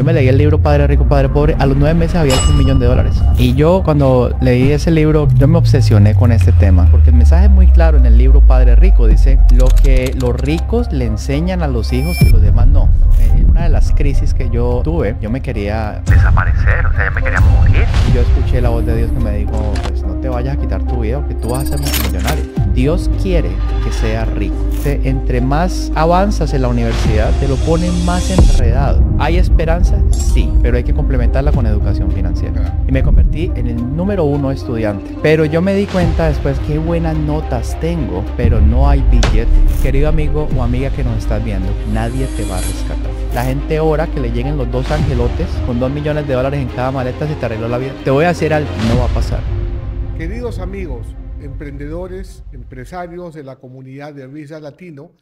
Yo me leí el libro Padre Rico, Padre Pobre. A los nueve meses había un millón de dólares. Y yo cuando leí ese libro, yo me obsesioné con este tema. Porque el mensaje es muy claro en el libro Padre Rico. Dice, lo que los ricos le enseñan a los hijos y los demás no. Eh, en una de las crisis que yo tuve, yo me quería desaparecer, o sea, yo me quería morir. Y yo escuché la voz de Dios que me dijo, pues no te vayas a quitar tu vida porque tú vas a ser multimillonario. Dios quiere que seas rico. Te, entre más avanzas en la universidad, te lo ponen más enredado. Hay esperanza Sí, pero hay que complementarla con educación financiera. Ah. Y me convertí en el número uno estudiante. Pero yo me di cuenta después qué buenas notas tengo, pero no hay billete. Querido amigo o amiga que nos estás viendo, nadie te va a rescatar. La gente ora que le lleguen los dos angelotes con dos millones de dólares en cada maleta se te arregló la vida. Te voy a hacer algo, no va a pasar. Queridos amigos, emprendedores, empresarios de la comunidad de Visa Latino,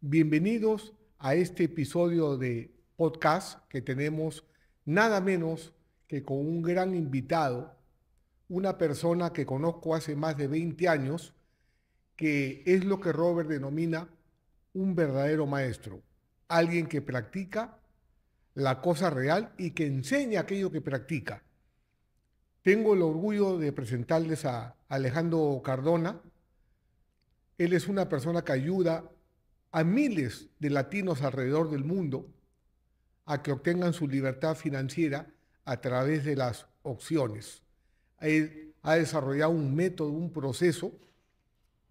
bienvenidos a este episodio de podcast que tenemos nada menos que con un gran invitado, una persona que conozco hace más de 20 años, que es lo que Robert denomina un verdadero maestro, alguien que practica la cosa real y que enseña aquello que practica. Tengo el orgullo de presentarles a Alejandro Cardona. Él es una persona que ayuda a miles de latinos alrededor del mundo a que obtengan su libertad financiera a través de las opciones. ha desarrollado un método, un proceso,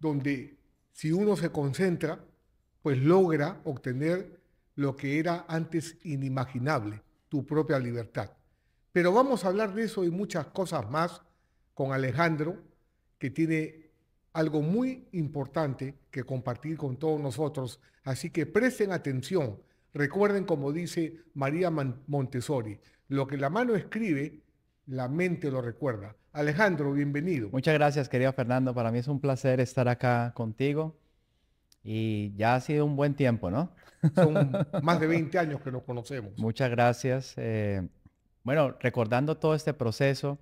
donde si uno se concentra, pues logra obtener lo que era antes inimaginable, tu propia libertad. Pero vamos a hablar de eso y muchas cosas más con Alejandro, que tiene algo muy importante que compartir con todos nosotros. Así que presten atención Recuerden como dice María Montessori, lo que la mano escribe, la mente lo recuerda. Alejandro, bienvenido. Muchas gracias, querido Fernando. Para mí es un placer estar acá contigo. Y ya ha sido un buen tiempo, ¿no? Son más de 20 años que nos conocemos. Muchas gracias. Eh, bueno, recordando todo este proceso,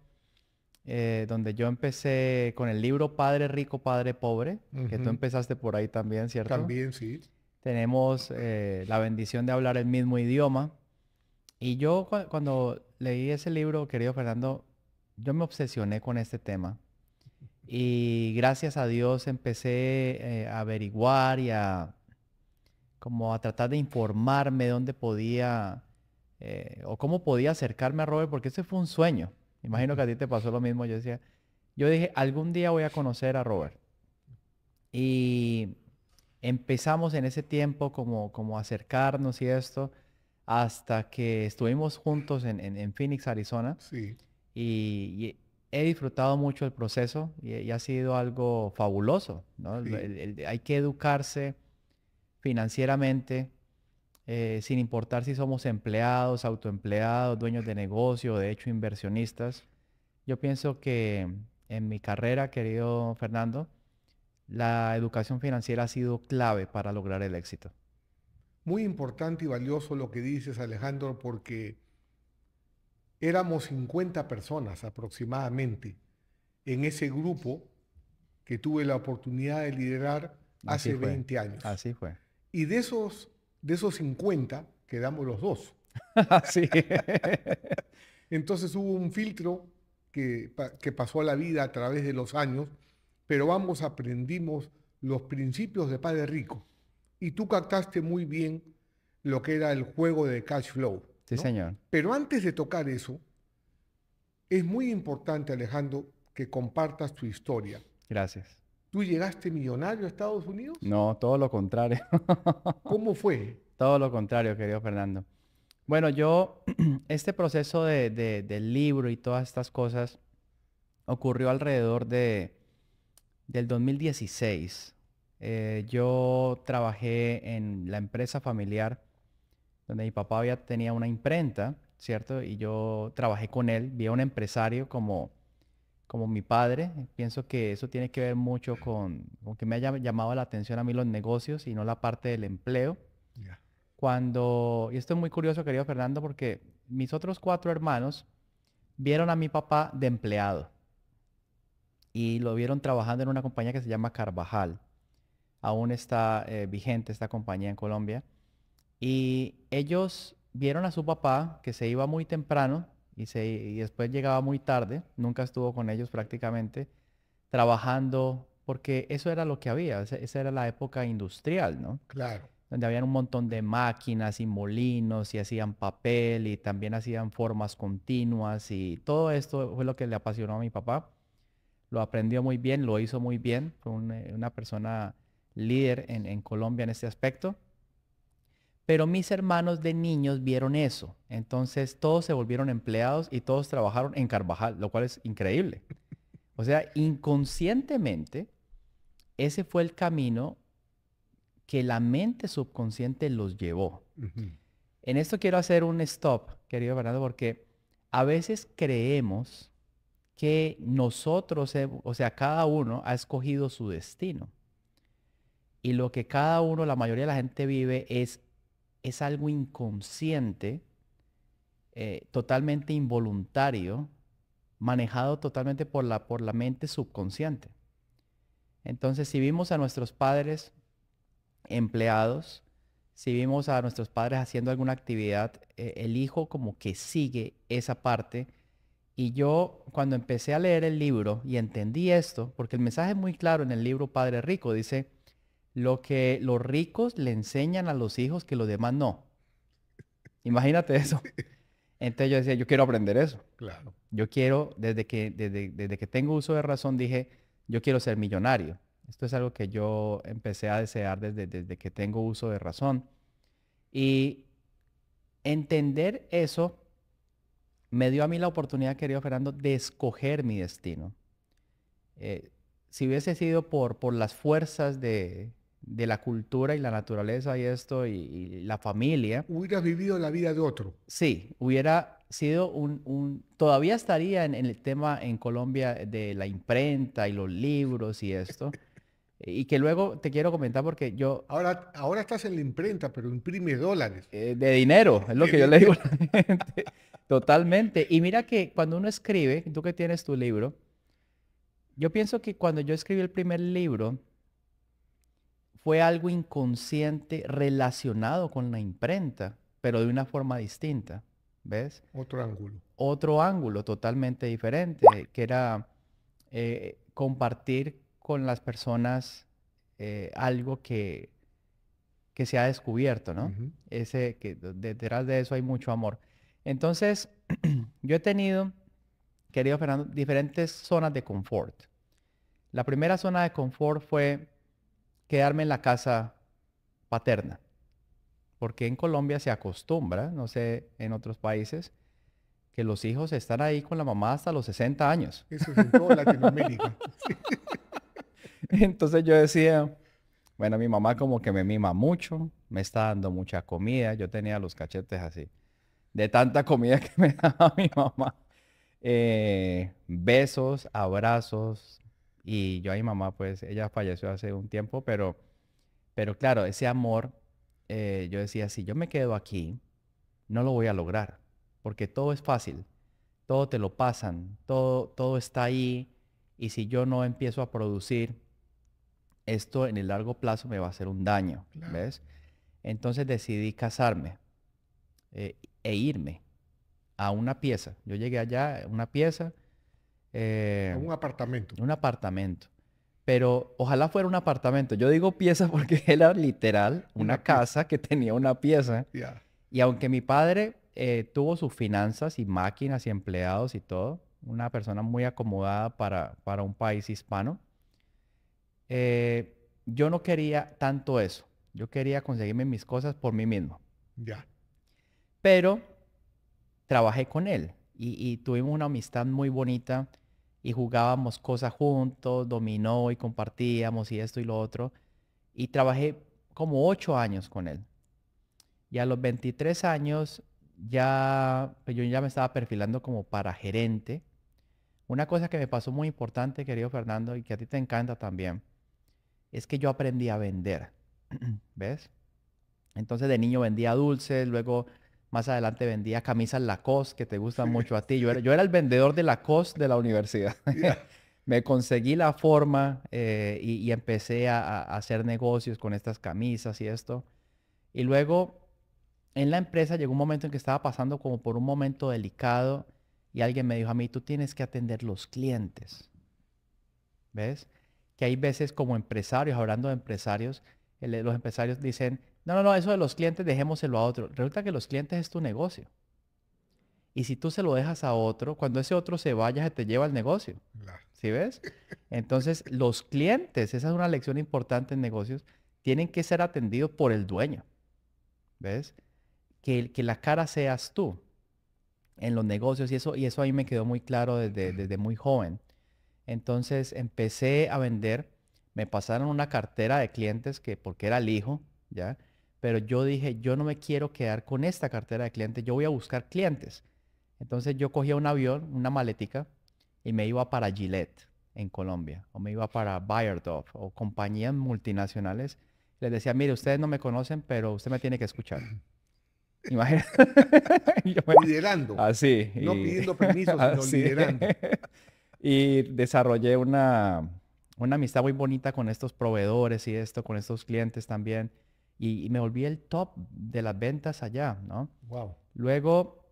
eh, donde yo empecé con el libro Padre Rico, Padre Pobre, que tú empezaste por ahí también, ¿cierto? También, sí tenemos eh, la bendición de hablar el mismo idioma. Y yo cuando leí ese libro, querido Fernando, yo me obsesioné con este tema. Y gracias a Dios empecé eh, a averiguar y a como a tratar de informarme dónde podía eh, o cómo podía acercarme a Robert, porque ese fue un sueño. Imagino que a ti te pasó lo mismo. Yo decía, yo dije, algún día voy a conocer a Robert. Y empezamos en ese tiempo como, como acercarnos y esto, hasta que estuvimos juntos en, Phoenix, Arizona. Sí. Y, he disfrutado mucho el proceso y, ha sido algo fabuloso. ¿no? hay que educarse financieramente, eh, sin importar si somos empleados, autoempleados, dueños de negocio, de hecho inversionistas. Yo pienso que en mi carrera, querido Fernando, la educación financiera ha sido clave para lograr el éxito. Muy importante y valioso lo que dices, Alejandro, porque éramos 50 personas aproximadamente en ese grupo que tuve la oportunidad de liderar hace 20 años. Así fue. Y de esos, de esos 50 quedamos los dos. Así. Entonces hubo un filtro que, que pasó a la vida a través de los años pero ambos aprendimos los principios de Padre Rico. Y tú captaste muy bien lo que era el juego de cash flow. Sí, señor. Pero antes de tocar eso, es muy importante, Alejandro, que compartas tu historia. Gracias. ¿Tú llegaste millonario a Estados Unidos? No, todo lo contrario. ¿Cómo fue? Todo lo contrario, querido Fernando. Bueno, yo, este proceso del libro y todas estas cosas ocurrió alrededor de del 2016, eh, yo trabajé en la empresa familiar donde mi papá tenía una imprenta, ¿cierto? Y yo trabajé con él, vi a un empresario como, como mi padre. Pienso que eso tiene que ver mucho con, que me haya llamado la atención a mí los negocios y no la parte del empleo. Cuando, y esto es muy curioso, querido Fernando, porque mis otros cuatro hermanos vieron a mi papá de empleado y lo vieron trabajando en una compañía que se llama Carvajal. Aún está eh, vigente esta compañía en Colombia. Y ellos vieron a su papá que se iba muy temprano y, se, después llegaba muy tarde, nunca estuvo con ellos prácticamente, trabajando, porque eso era lo que había, esa era la época industrial, ¿no? Claro donde habían un montón de máquinas y molinos y hacían papel y también hacían formas continuas y todo esto fue lo que le apasionó a mi papá lo aprendió muy bien, lo hizo muy bien, fue eh, una, persona líder en, Colombia en este aspecto. Pero mis hermanos de niños vieron eso, entonces todos se volvieron empleados y todos trabajaron en Carvajal, lo cual es increíble. O sea, inconscientemente, ese fue el camino que la mente subconsciente los llevó. En esto quiero hacer un stop, querido Fernando, porque a veces creemos que nosotros, o sea, cada uno ha escogido su destino. Y lo que cada uno, la mayoría de la gente vive es, es algo inconsciente, eh, totalmente involuntario, manejado totalmente por la, por la mente subconsciente. Entonces, si vimos a nuestros padres empleados, si vimos a nuestros padres haciendo alguna actividad, eh, el hijo como que sigue esa parte y yo cuando empecé a leer el libro y entendí esto, porque el mensaje es muy claro en el libro Padre Rico, dice, lo que los ricos le enseñan a los hijos que los demás no. Imagínate eso. Entonces yo decía, yo quiero aprender eso. Claro. Yo quiero, desde que, desde, que tengo uso de razón, dije, yo quiero ser millonario. Esto es algo que yo empecé a desear desde, desde que tengo uso de razón. Y entender eso me dio a mí la oportunidad, querido Fernando, de escoger mi destino. Eh, si hubiese sido por, por las fuerzas de, la cultura y la naturaleza y esto y, la familia. Hubieras vivido la vida de otro. Sí, hubiera sido un... todavía estaría en, el tema en Colombia de la imprenta y los libros y esto. y que luego te quiero comentar porque yo... Ahora, ahora estás en la imprenta, pero imprimes dólares. Eh, de dinero, es lo que yo le digo a la gente. Totalmente. Y mira que cuando uno escribe, tú que tienes tu libro, yo pienso que cuando yo escribí el primer libro, fue algo inconsciente relacionado con la imprenta, pero de una forma distinta. ¿Ves? Otro ángulo. Otro ángulo totalmente diferente, que era eh, compartir con las personas eh, algo que, que se ha descubierto, ¿no? Ese, que detrás de eso hay mucho amor. Entonces, yo he tenido, querido Fernando, diferentes zonas de confort. La primera zona de confort fue quedarme en la casa paterna, porque en Colombia se acostumbra, no sé, en otros países, que los hijos están ahí con la mamá hasta los 60 años. Eso es en toda Latinoamérica. Entonces yo decía, bueno, mi mamá como que me mima mucho, me está dando mucha comida, yo tenía los cachetes así de tanta comida que me daba mi mamá. Eh, besos, abrazos. Y yo a mi mamá, pues ella falleció hace un tiempo, pero, pero claro, ese amor, eh, yo decía, si yo me quedo aquí, no lo voy a lograr, porque todo es fácil, todo te lo pasan, todo, todo está ahí, y si yo no empiezo a producir, esto en el largo plazo me va a hacer un daño, ¿ves? Entonces decidí casarme. Eh, e irme a una pieza. Yo llegué allá, una pieza. Eh, un apartamento. Un apartamento. Pero ojalá fuera un apartamento. Yo digo pieza porque era literal una, casa que tenía una pieza. Y aunque mi padre eh, tuvo sus finanzas y máquinas y empleados y todo, una persona muy acomodada para, para un país hispano, eh, yo no quería tanto eso. Yo quería conseguirme mis cosas por mí mismo. Ya pero trabajé con él y, tuvimos una amistad muy bonita y jugábamos cosas juntos, dominó y compartíamos y esto y lo otro. Y trabajé como ocho años con él. Y a los 23 años ya, pues, yo ya me estaba perfilando como para gerente. Una cosa que me pasó muy importante, querido Fernando, y que a ti te encanta también, es que yo aprendí a vender. ¿Ves? Entonces de niño vendía dulces, luego más adelante vendía camisas Lacoste, que te gustan mucho a ti. Yo era, yo el vendedor de Lacoste de la universidad. Me conseguí la forma eh, y, empecé a, hacer negocios con estas camisas y esto. Y luego en la empresa llegó un momento en que estaba pasando como por un momento delicado y alguien me dijo a mí, tú tienes que atender los clientes. ¿Ves? Que hay veces como empresarios, hablando de empresarios, los empresarios dicen, no, no, no, eso de los clientes dejémoselo a otro. Resulta que los clientes es tu negocio. Y si tú se lo dejas a otro, cuando ese otro se vaya, se te lleva el negocio. ¿Sí ves? Entonces, los clientes, esa es una lección importante en negocios, tienen que ser atendidos por el dueño. ¿Ves? Que, que la cara seas tú en los negocios. Y eso, y eso a mí me quedó muy claro desde, desde muy joven. Entonces, empecé a vender. Me pasaron una cartera de clientes que, porque era el hijo, ¿ya? pero yo dije, yo no me quiero quedar con esta cartera de clientes, yo voy a buscar clientes. Entonces yo cogía un avión, una maletica, y me iba para Gillette en Colombia, o me iba para Bayerdorf, o compañías multinacionales. Les decía, mire, ustedes no me conocen, pero usted me tiene que escuchar. Imagínate. Liderando. Así. Ah, no pidiendo permiso, ah, sino liderando. y desarrollé una, una amistad muy bonita con estos proveedores y esto, con estos clientes también y, me volví el top de las ventas allá, ¿no? Wow. Luego,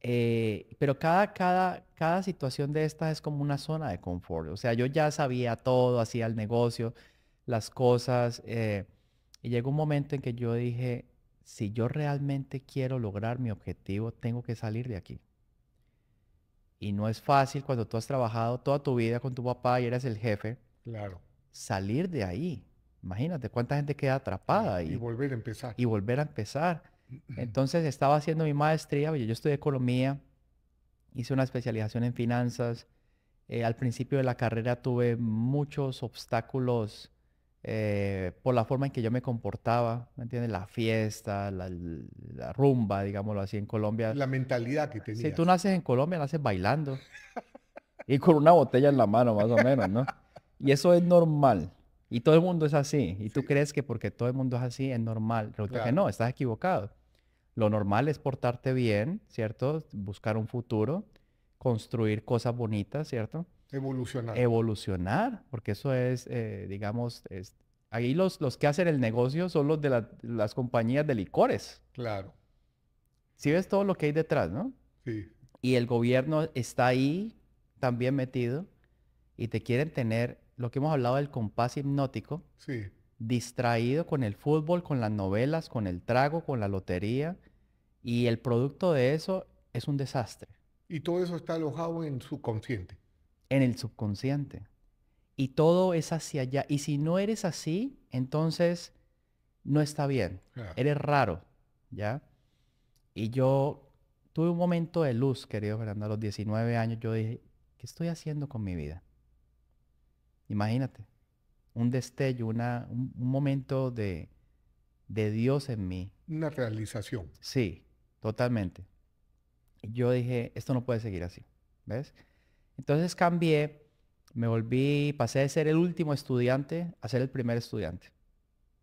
eh, pero cada, cada, cada situación de estas es como una zona de confort. O sea, yo ya sabía todo, hacía el negocio, las cosas. Eh, y llegó un momento en que yo dije, si yo realmente quiero lograr mi objetivo, tengo que salir de aquí. Y no es fácil cuando tú has trabajado toda tu vida con tu papá y eres el jefe. Claro. Salir de ahí. Imagínate cuánta gente queda atrapada. Y, volver a empezar. Y volver a empezar. Entonces estaba haciendo mi maestría, yo estudié economía, hice una especialización en finanzas. Eh, al principio de la carrera tuve muchos obstáculos eh, por la forma en que yo me comportaba, ¿me entiendes? La fiesta, la, rumba, digámoslo así, en Colombia. La mentalidad que tenías. Si tú naces en Colombia, naces bailando. y con una botella en la mano, más o menos, ¿no? Y eso es normal. Y todo el mundo es así. Y tú crees que porque todo el mundo es así es normal. Pero que no, estás equivocado. Lo normal es portarte bien, ¿cierto? Buscar un futuro, construir cosas bonitas, ¿cierto? Evolucionar. Evolucionar, porque eso es, eh, digamos, ahí los, los que hacen el negocio son los de las compañías de licores. Claro. Si ves todo lo que hay detrás, ¿no? Sí. Y el gobierno está ahí también metido y te quieren tener lo que hemos hablado del compás hipnótico, sí. distraído con el fútbol, con las novelas, con el trago, con la lotería, y el producto de eso es un desastre. Y todo eso está alojado en subconsciente. En el subconsciente. Y todo es hacia allá. Y si no eres así, entonces no está bien. Eres raro, ¿ya? Y yo tuve un momento de luz, querido Fernando, a los 19 años yo dije, ¿qué estoy haciendo con mi vida? Imagínate, un destello, una, un, momento de, de Dios en mí. Una realización. Sí, totalmente. Yo dije, esto no puede seguir así, ¿ves? Entonces cambié, me volví, pasé de ser el último estudiante a ser el primer estudiante.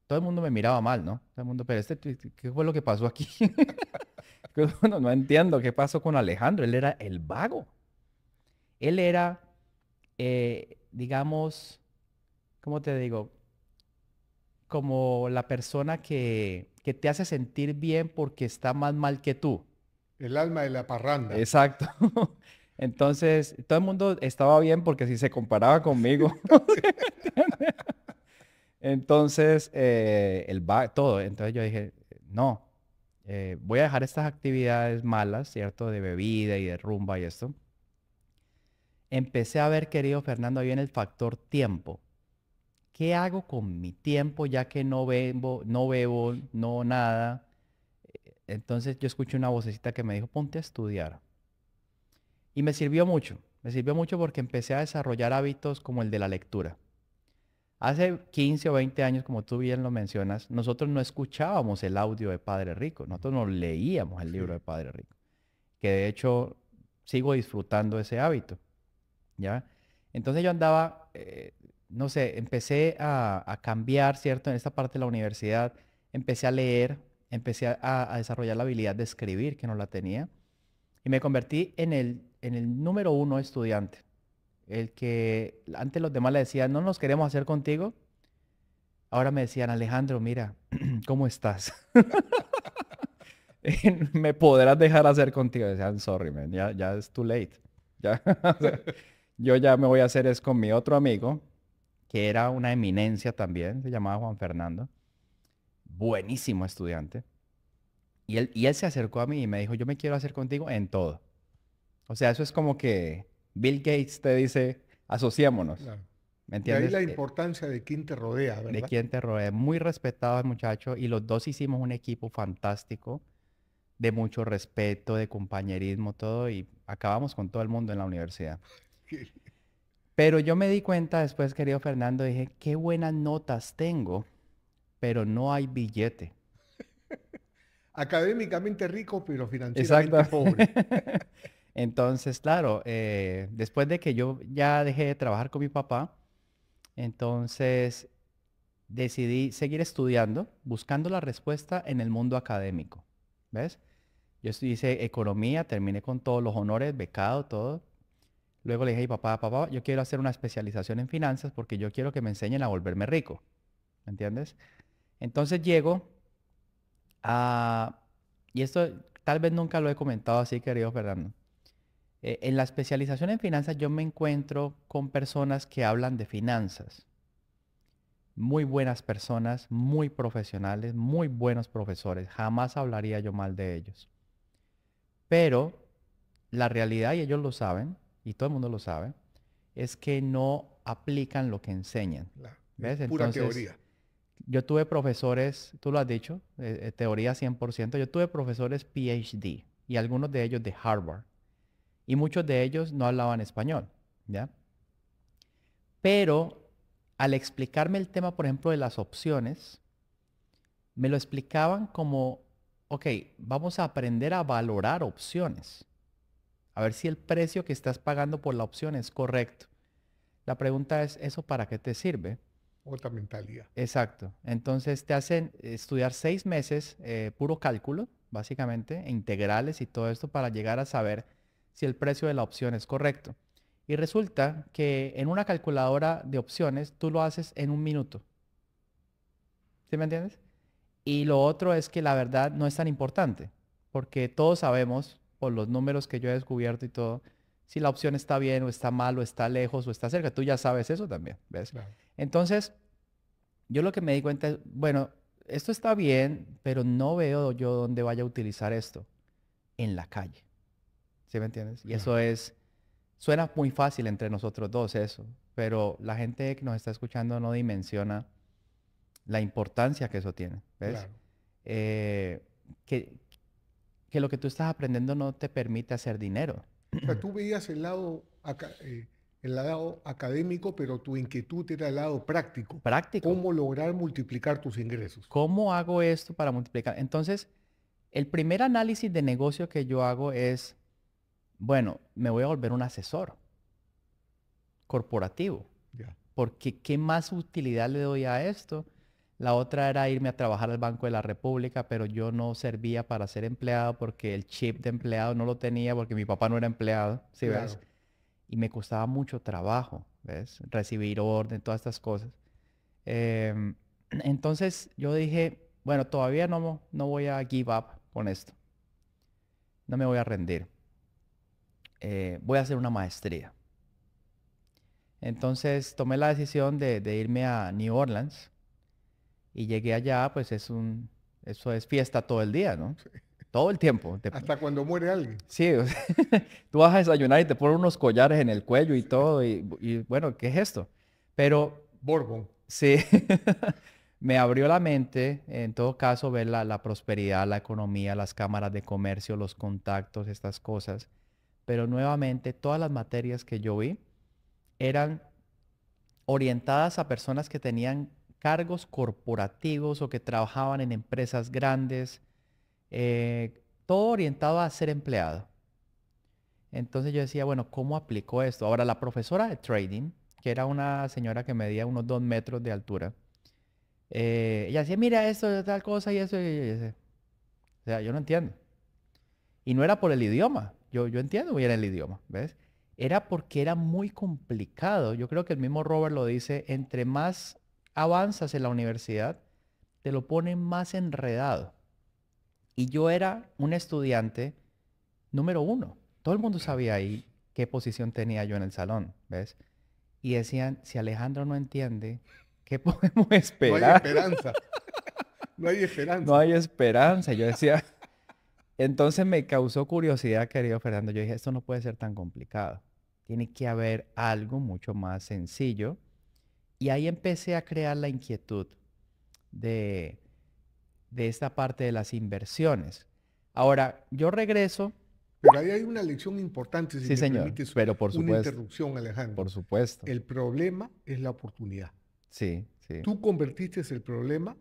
Todo el mundo me miraba mal, ¿no? Todo el mundo, pero este, ¿qué fue lo que pasó aquí? no, entiendo qué pasó con Alejandro, él era el vago. Él era eh, digamos, ¿cómo te digo? Como la persona que, te hace sentir bien porque está más mal que tú. El alma de la parranda. Exacto. Entonces, todo el mundo estaba bien porque si se comparaba conmigo. Entonces, eh, el va todo. Entonces yo dije, no, eh, voy a dejar estas actividades malas, ¿cierto? De bebida y de rumba y esto empecé a ver, querido Fernando, ahí en el factor tiempo. ¿Qué hago con mi tiempo ya que no bebo, no bebo, no nada? Entonces yo escuché una vocecita que me dijo, ponte a estudiar. Y me sirvió mucho, me sirvió mucho porque empecé a desarrollar hábitos como el de la lectura. Hace 15 o 20 años, como tú bien lo mencionas, nosotros no escuchábamos el audio de Padre Rico, nosotros no leíamos el libro de Padre Rico, que de hecho sigo disfrutando ese hábito. ¿ya? Entonces yo andaba, eh, no sé, empecé a, cambiar, ¿cierto? En esta parte de la universidad, empecé a leer, empecé a, desarrollar la habilidad de escribir, que no la tenía, y me convertí en el, en el número uno estudiante, el que antes los demás le decían, no nos queremos hacer contigo, ahora me decían, Alejandro, mira, ¿cómo estás? me podrás dejar hacer contigo. Decían, sorry, man, ya, ya es too late. Ya, yo ya me voy a hacer es con mi otro amigo, que era una eminencia también, se llamaba Juan Fernando, buenísimo estudiante. Y él, y él se acercó a mí y me dijo, yo me quiero hacer contigo en todo. O sea, eso es como que Bill Gates te dice, asociémonos. ¿Me entiendes? la eh, importancia de quién te rodea, ¿verdad? De quién te rodea. Muy respetado el muchacho y los dos hicimos un equipo fantástico de mucho respeto, de compañerismo, todo y acabamos con todo el mundo en la universidad. Pero yo me di cuenta después, querido Fernando, dije, qué buenas notas tengo, pero no hay billete. Académicamente rico, pero financieramente pobre. entonces, claro, eh, después de que yo ya dejé de trabajar con mi papá, entonces decidí seguir estudiando, buscando la respuesta en el mundo académico. ¿Ves? Yo hice economía, terminé con todos los honores, becado, todo. Luego le dije, papá, papá, yo quiero hacer una especialización en finanzas porque yo quiero que me enseñen a volverme rico. ¿Me entiendes? Entonces llego a... Y esto tal vez nunca lo he comentado así, querido Fernando. E, en la especialización en finanzas yo me encuentro con personas que hablan de finanzas. Muy buenas personas, muy profesionales, muy buenos profesores. Jamás hablaría yo mal de ellos. Pero la realidad, y ellos lo saben, y todo el mundo lo sabe, es que no aplican lo que enseñan. ¿Ves? pura teoría. Yo tuve profesores, tú lo has dicho, eh, eh, teoría 100%, yo tuve profesores PhD y algunos de ellos de Harvard. Y muchos de ellos no hablaban español, ¿ya? Pero al explicarme el tema, por ejemplo, de las opciones, me lo explicaban como, ok, vamos a aprender a valorar opciones. A ver si el precio que estás pagando por la opción es correcto. La pregunta es, ¿eso para qué te sirve? Otra mentalidad. Exacto. Entonces te hacen estudiar seis meses eh, puro cálculo, básicamente, e integrales y todo esto para llegar a saber si el precio de la opción es correcto. Y resulta que en una calculadora de opciones tú lo haces en un minuto. ¿Sí me entiendes? Y lo otro es que la verdad no es tan importante, porque todos sabemos por los números que yo he descubierto y todo, si la opción está bien o está mal o está lejos o está cerca. Tú ya sabes eso también, ¿ves? Entonces, yo lo que me di cuenta es, bueno, esto está bien, pero no veo yo dónde vaya a utilizar esto. En la calle. ¿Sí me entiendes? Y eso es, suena muy fácil entre nosotros dos eso, pero la gente que nos está escuchando no dimensiona la importancia que eso tiene, ¿ves? Eh, que, que lo que tú estás aprendiendo no te permite hacer dinero. O sea, tú veías el lado, eh, el lado académico, pero tu inquietud era el lado práctico. Práctico. ¿Cómo lograr multiplicar tus ingresos? ¿Cómo hago esto para multiplicar? Entonces, el primer análisis de negocio que yo hago es, bueno, me voy a volver un asesor corporativo. Porque ¿qué más utilidad le doy a esto? La otra era irme a trabajar al Banco de la República, pero yo no servía para ser empleado porque el chip de empleado no lo tenía porque mi papá no era empleado, ¿sí ves? Y me costaba mucho trabajo, ¿ves? Recibir orden, todas estas cosas. Em, entonces yo dije, bueno, todavía no, no voy a give up con esto. No me voy a rendir. Eh, voy a hacer una maestría. Entonces tomé la decisión de irme a New Orleans y llegué allá, pues es un, eso es fiesta todo el día, ¿no? Todo el tiempo. Hasta cuando muere alguien. Sí, tú vas a desayunar y te ponen unos collares en el cuello y todo, y, bueno, ¿qué es esto? Pero... Borbón. Sí, me abrió la mente, en todo caso, ver la, la, prosperidad, la economía, las cámaras de comercio, los contactos, estas cosas. Pero nuevamente, todas las materias que yo vi eran orientadas a personas que tenían cargos corporativos o que trabajaban en empresas grandes, eh, todo orientado a ser empleado. Entonces yo decía, bueno, ¿cómo aplicó esto? Ahora, la profesora de trading, que era una señora que medía unos dos metros de altura, eh, ella decía, mira esto, tal cosa y eso. Y yo o sea, yo no entiendo. Y no era por el idioma, yo, yo entiendo bien el idioma, ¿ves? Era porque era muy complicado. Yo creo que el mismo Robert lo dice, entre más avanzas en la universidad, te lo ponen más enredado. Y yo era un estudiante número uno. Todo el mundo sabía ahí qué posición tenía yo en el salón, ¿ves? Y decían, si Alejandro no entiende, ¿qué podemos esperar? No hay esperanza. No hay esperanza. no hay esperanza. Yo decía, entonces me causó curiosidad, querido Fernando. Yo dije, esto no puede ser tan complicado. Tiene que haber algo mucho más sencillo y ahí empecé a crear la inquietud de, esta parte de las inversiones. Ahora, yo regreso. Pero ahí hay una lección importante, si sí, señor, pero por supuesto, una interrupción, Alejandro. Por supuesto. El problema es la oportunidad. Sí, sí. Tú convertiste el problema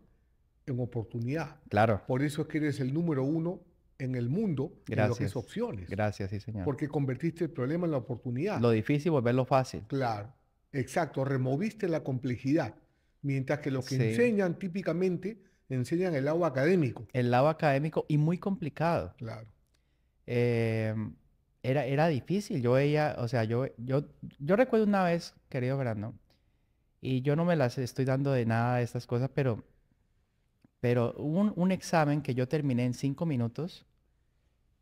en oportunidad. Claro. Por eso es que eres el número uno en el mundo Gracias. en lo que es opciones. Gracias, sí, señor. Porque convertiste el problema en la oportunidad. Lo difícil volverlo fácil. Claro. Exacto, removiste la complejidad. Mientras que los que enseñan típicamente enseñan el lado académico. El lado académico y muy complicado. Claro. Em, era, era difícil. Yo ella, o sea, yo, yo, yo recuerdo una vez, querido Brandon, y yo no me las estoy dando de nada de estas cosas, pero, pero un, examen que yo terminé en cinco minutos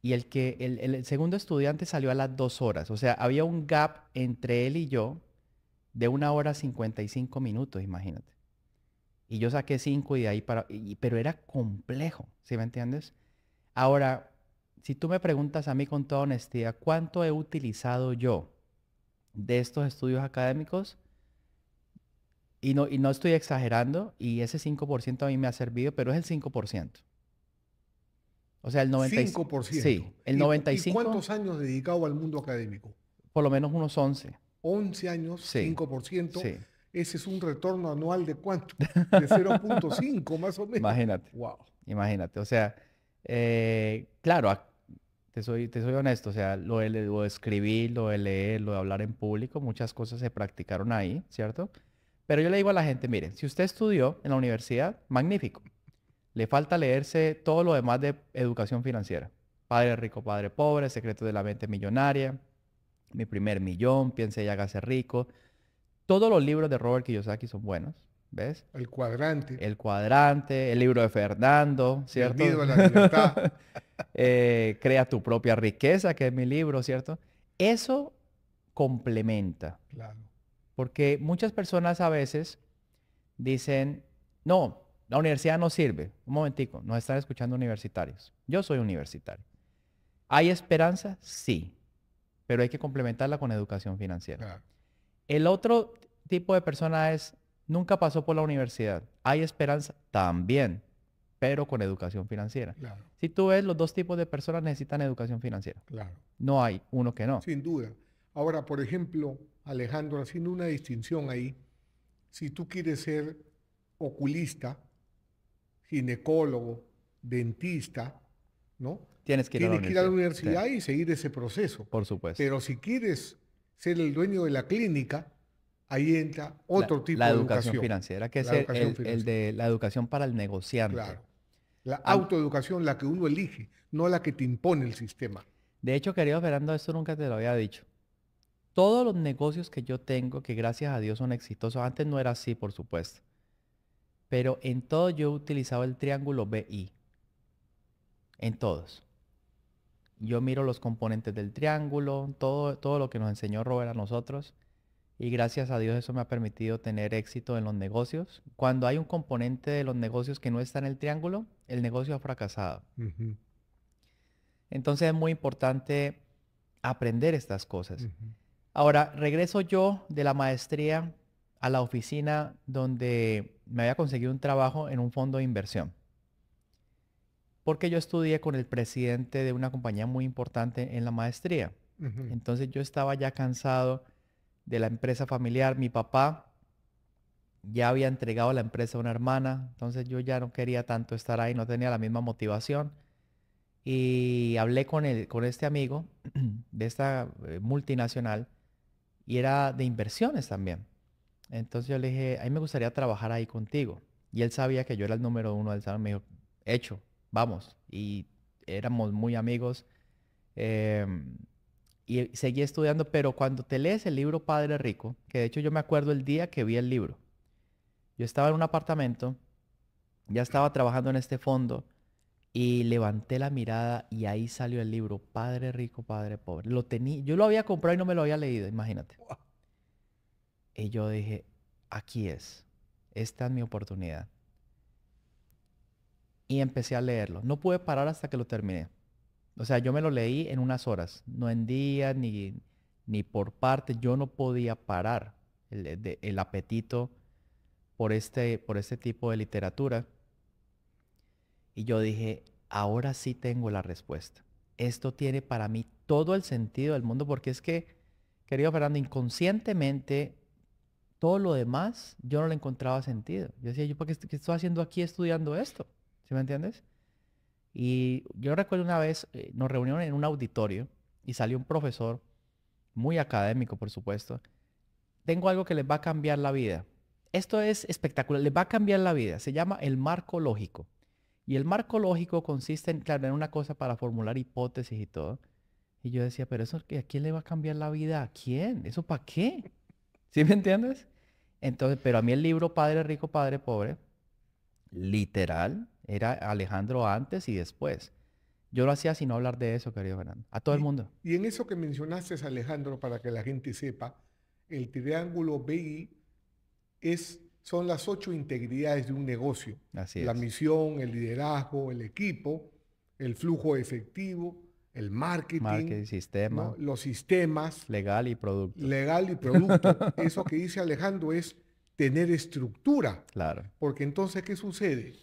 y el que el, el segundo estudiante salió a las dos horas. O sea, había un gap entre él y yo de una hora 55 minutos, imagínate. Y yo saqué cinco y de ahí para... pero era complejo, ¿sí me entiendes? Ahora, si tú me preguntas a mí con toda honestidad, ¿cuánto he utilizado yo de estos estudios académicos? Y no, no estoy exagerando, y ese 5% a mí me ha servido, pero es el 5%. O sea, el 95%. 5%. Sí, el 95%. ¿Y cuántos años dedicado al mundo académico? Por lo menos unos 11. 11 años, 5%. Ese es un retorno anual de cuánto? De 0.5 más o menos. Imagínate. Wow. Imagínate. O sea, eh, claro, te soy, te soy honesto. O sea, lo de, escribir, lo de leer, lo de hablar en público, muchas cosas se practicaron ahí, ¿cierto? Pero yo le digo a la gente, miren, si usted estudió en la universidad, magnífico. Le falta leerse todo lo demás de educación financiera. Padre rico, padre pobre, secreto de la mente millonaria, mi primer millón, Piense y hágase rico. Todos los libros de Robert Kiyosaki son buenos, ¿ves? El cuadrante. El cuadrante, el libro de Fernando, ¿cierto? la eh, Crea tu propia riqueza, que es mi libro, ¿cierto? Eso complementa. Claro. Porque muchas personas a veces dicen, no, la universidad no sirve. Un momentico, nos están escuchando universitarios. Yo soy universitario. ¿Hay esperanza? Sí pero hay que complementarla con educación financiera. El otro tipo de persona es, nunca pasó por la universidad. Hay esperanza también, pero con educación financiera. Si tú ves, los dos tipos de personas necesitan educación financiera. No hay uno que no. Sin duda. Ahora, por ejemplo, Alejandro, haciendo una distinción ahí, si tú quieres ser oculista, ginecólogo, dentista, ¿no? Tienes que ir, a, la universidad y seguir ese proceso. Por supuesto. Pero si quieres ser el dueño de la clínica, ahí entra otro tipo de educación. educación financiera, que es de la educación para el negociante. Claro. La autoeducación, la que uno elige, no la que te impone el sistema. De hecho, querido Fernando, esto nunca te lo había dicho. Todos los negocios que yo tengo, que gracias a Dios son exitosos, antes no era así, por supuesto. Pero en todo yo he utilizado el triángulo BI. En todos yo miro los componentes del triángulo, todo, todo lo que nos enseñó Robert a nosotros. Y gracias a Dios eso me ha permitido tener éxito en los negocios. Cuando hay un componente de los negocios que no está en el triángulo, el negocio ha fracasado. Entonces es muy importante aprender estas cosas. Ahora, regreso yo de la maestría a la oficina donde me había conseguido un trabajo en un fondo de inversión porque yo estudié con el presidente de una compañía muy importante en la maestría. Entonces yo estaba ya cansado de la empresa familiar. Mi papá ya había entregado la empresa a una hermana, entonces yo ya no quería tanto estar ahí, no tenía la misma motivación. Y hablé con, el, con este amigo de esta eh, multinacional y era de inversiones también. Entonces yo le dije, a mí me gustaría trabajar ahí contigo. Y él sabía que yo era el número uno del salón. Me hecho, vamos. Y éramos muy amigos. Em, y seguí estudiando, pero cuando te lees el libro Padre Rico, que de hecho yo me acuerdo el día que vi el libro, yo estaba en un apartamento, ya estaba trabajando en este fondo y levanté la mirada y ahí salió el libro Padre Rico, Padre Pobre. Lo tenía, yo lo había comprado y no me lo había leído, imagínate. Y yo dije, aquí es, esta es mi oportunidad y empecé a leerlo. No pude parar hasta que lo terminé. O sea, yo me lo leí en unas horas, no en día, ni, ni por parte. Yo no podía parar el, eh, apetito por este, por este tipo de literatura. Y yo dije, ahora sí tengo la respuesta. Esto tiene para mí todo el sentido del mundo porque es que, querido Fernando, inconscientemente todo lo demás yo no le encontraba sentido. Yo decía, ¿yo para qué estoy haciendo aquí estudiando esto? ¿Sí me entiendes? Y yo recuerdo una vez, eh, nos reunieron en un auditorio y salió un profesor, muy académico por supuesto, tengo algo que les va a cambiar la vida. Esto es espectacular, les va a cambiar la vida, se llama el marco lógico. Y el marco lógico consiste en, claro, en una cosa para formular hipótesis y todo. Y yo decía, pero eso, ¿a quién le va a cambiar la vida? ¿A quién? ¿Eso para qué? ¿Sí me entiendes? Entonces, pero a mí el libro Padre Rico, Padre Pobre, literal, era Alejandro antes y después. Yo lo hacía sin hablar de eso, querido Fernando. A todo el mundo. Y en eso que mencionaste, Alejandro, para que la gente sepa, el triángulo BI es, son las ocho integridades de un negocio. Así la misión, el liderazgo, el equipo, el flujo efectivo, el marketing, marketing sistema, los sistemas. Legal y producto. Legal y producto. eso que dice Alejandro es tener estructura. Claro. Porque entonces, ¿qué sucede?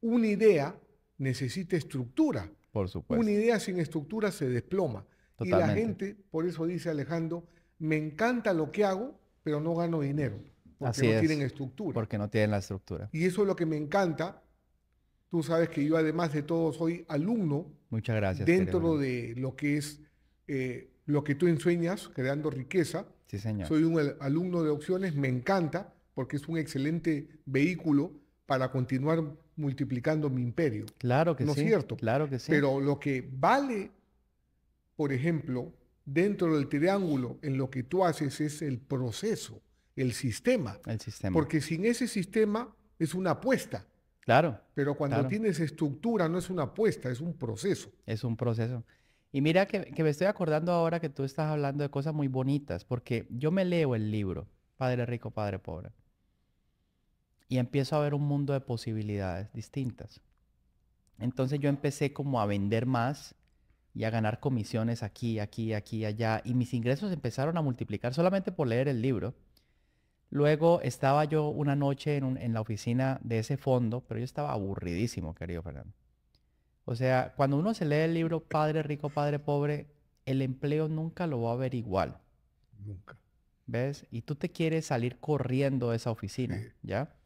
una idea necesita estructura. Por supuesto. Una idea sin estructura se desploma. Y la gente, por eso dice Alejandro, me encanta lo que hago, pero no gano dinero. Porque no tienen estructura. Porque no tienen la estructura. Y eso es lo que me encanta. Tú sabes que yo, además de todo, soy alumno. Muchas gracias. Dentro de lo que es eh, lo que tú enseñas, creando riqueza. Sí, señor. Soy un alumno de opciones, me encanta, porque es un excelente vehículo para continuar multiplicando mi imperio. Claro que sí. ¿No es cierto? Claro que sí. Pero lo que vale, por ejemplo, dentro del triángulo, en lo que tú haces es el proceso, el sistema. El sistema. Porque sin ese sistema es una apuesta. Claro. Pero cuando tienes estructura no es una apuesta, es un proceso. Es un proceso. Y mira que, me estoy acordando ahora que tú estás hablando de cosas muy bonitas, porque yo me leo el libro, Padre Rico, Padre Pobre y empiezo a ver un mundo de posibilidades distintas. Entonces yo empecé como a vender más y a ganar comisiones aquí, aquí, aquí, allá, y mis ingresos empezaron a multiplicar solamente por leer el libro. Luego estaba yo una noche en, la oficina de ese fondo, pero yo estaba aburridísimo, querido Fernando. O sea, cuando uno se lee el libro Padre Rico, Padre Pobre, el empleo nunca lo va a ver igual. Nunca. ¿Ves? Y tú te quieres salir corriendo de esa oficina, ¿ya?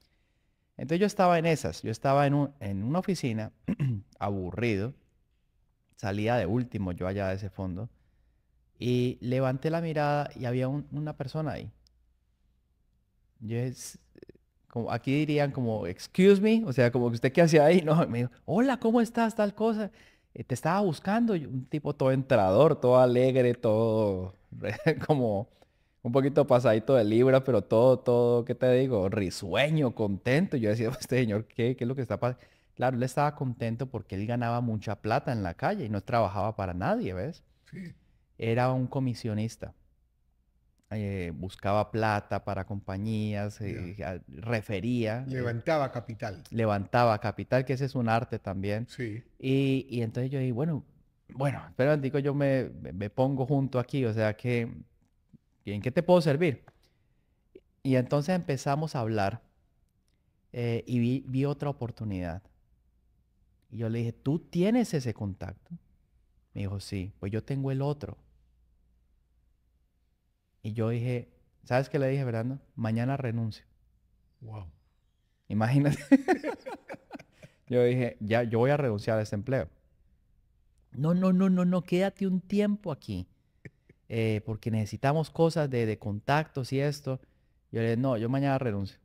Entonces yo estaba en esas, yo estaba en, una oficina aburrido, salía de último yo allá de ese fondo, y levanté la mirada y había una persona ahí. Yo es, como, aquí dirían como, excuse me, o sea, como que usted qué hacía ahí, no, me dijo, hola, ¿cómo estás? Tal cosa. Eh, te estaba buscando, un tipo todo entrador, todo alegre, todo como un poquito pasadito de libra, pero todo, todo, ¿qué te digo? Risueño, contento. Yo decía, este señor, ¿qué, qué es lo que está pasando? Claro, él estaba contento porque él ganaba mucha plata en la calle y no trabajaba para nadie, ¿ves? Sí. Era un comisionista. Eh, buscaba plata para compañías, eh, refería. Eh, levantaba capital. Levantaba capital, que ese es un arte también. Sí. Y, entonces yo dije, bueno, bueno, Pero, digo, yo me pongo junto aquí, o sea que ¿en qué te puedo servir? Y entonces empezamos a hablar eh, y vi, otra oportunidad. Y yo le dije, ¿tú tienes ese contacto? Me dijo, sí, pues yo tengo el otro. Y yo dije, ¿sabes qué le dije, Verano? Mañana renuncio. Wow. Imagínate. yo dije, ya, yo voy a renunciar a este empleo. No, no, no, no, no, quédate un tiempo aquí. Eh, porque necesitamos cosas de, contactos y esto. Yo le dije, no, yo mañana renuncio.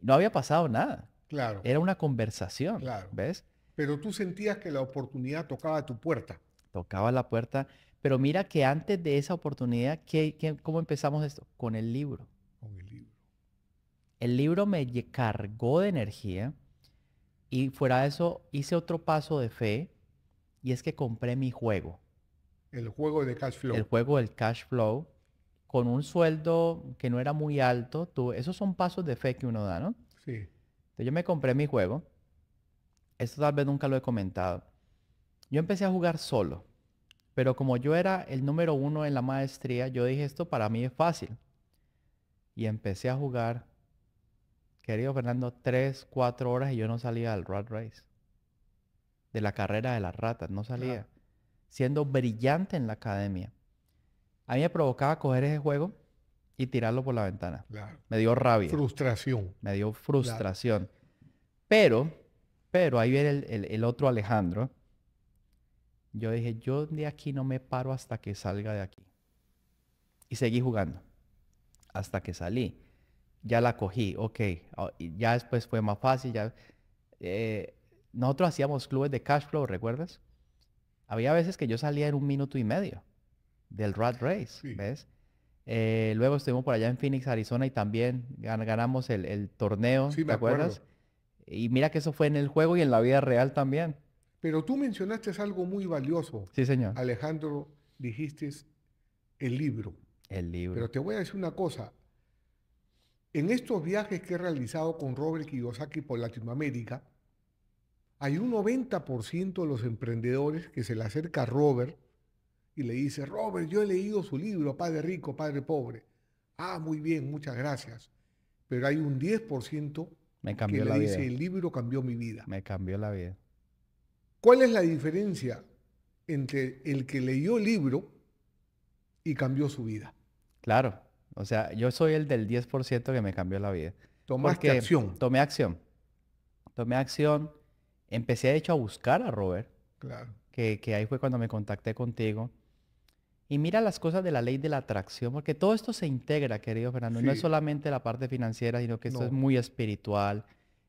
No había pasado nada. Claro. Era una conversación. ¿Ves? Pero tú sentías que la oportunidad tocaba tu puerta. Tocaba la puerta. Pero mira que antes de esa oportunidad, qué cómo empezamos esto? Con el libro. Con el libro. El libro me cargó de energía y fuera de eso hice otro paso de fe y es que compré mi juego. El juego de cash flow. El juego del cash flow. Con un sueldo que no era muy alto. esos son pasos de fe que uno da, ¿no? Sí. Entonces yo me compré mi juego. Esto tal vez nunca lo he comentado. Yo empecé a jugar solo. Pero como yo era el número uno en la maestría, yo dije esto para mí es fácil. Y empecé a jugar, querido Fernando, tres, cuatro horas y yo no salía del rat race. De la carrera de las ratas, no salía siendo brillante en la academia. A mí me provocaba coger ese juego y tirarlo por la ventana. Me dio rabia. Frustración. Me dio frustración. Pero, pero ahí viene el, otro Alejandro. Yo dije, yo de aquí no me paro hasta que salga de aquí. Y seguí jugando. Hasta que salí. Ya la cogí, ok. Ah, ya después fue más fácil. Ya, eh, nosotros hacíamos clubes de cash flow, ¿recuerdas? Había veces que yo salía en un minuto y medio del Rat Race, ¿ves? Eh, luego estuvimos por allá en Phoenix, Arizona y también ganamos el, torneo, sí, ¿te acuerdas? Y mira que eso fue en el juego y en la vida real también. Pero tú mencionaste algo muy valioso. Sí, señor. Alejandro, dijiste el libro. El libro. Pero te voy a decir una cosa. En estos viajes que he realizado con Robert Kiyosaki por Latinoamérica, hay un 90% de los emprendedores que se le acerca a Robert y le dice, Robert, yo he leído su libro, Padre Rico, Padre Pobre. Ah, muy bien, muchas gracias. Pero hay un 10% que le dice, el libro cambió mi vida. Me cambió la vida. ¿Cuál es la diferencia entre el que leyó el libro y cambió su vida? Claro. O sea, yo soy el del 10% que me cambió la vida. Tomaste acción. Tomé acción. Tomé acción. Empecé, de hecho, a buscar a Robert. Claro. Que, ahí fue cuando me contacté contigo. Y mira las cosas de la ley de la atracción, porque todo esto se integra, querido Fernando. No es solamente la parte financiera, sino que esto es muy espiritual,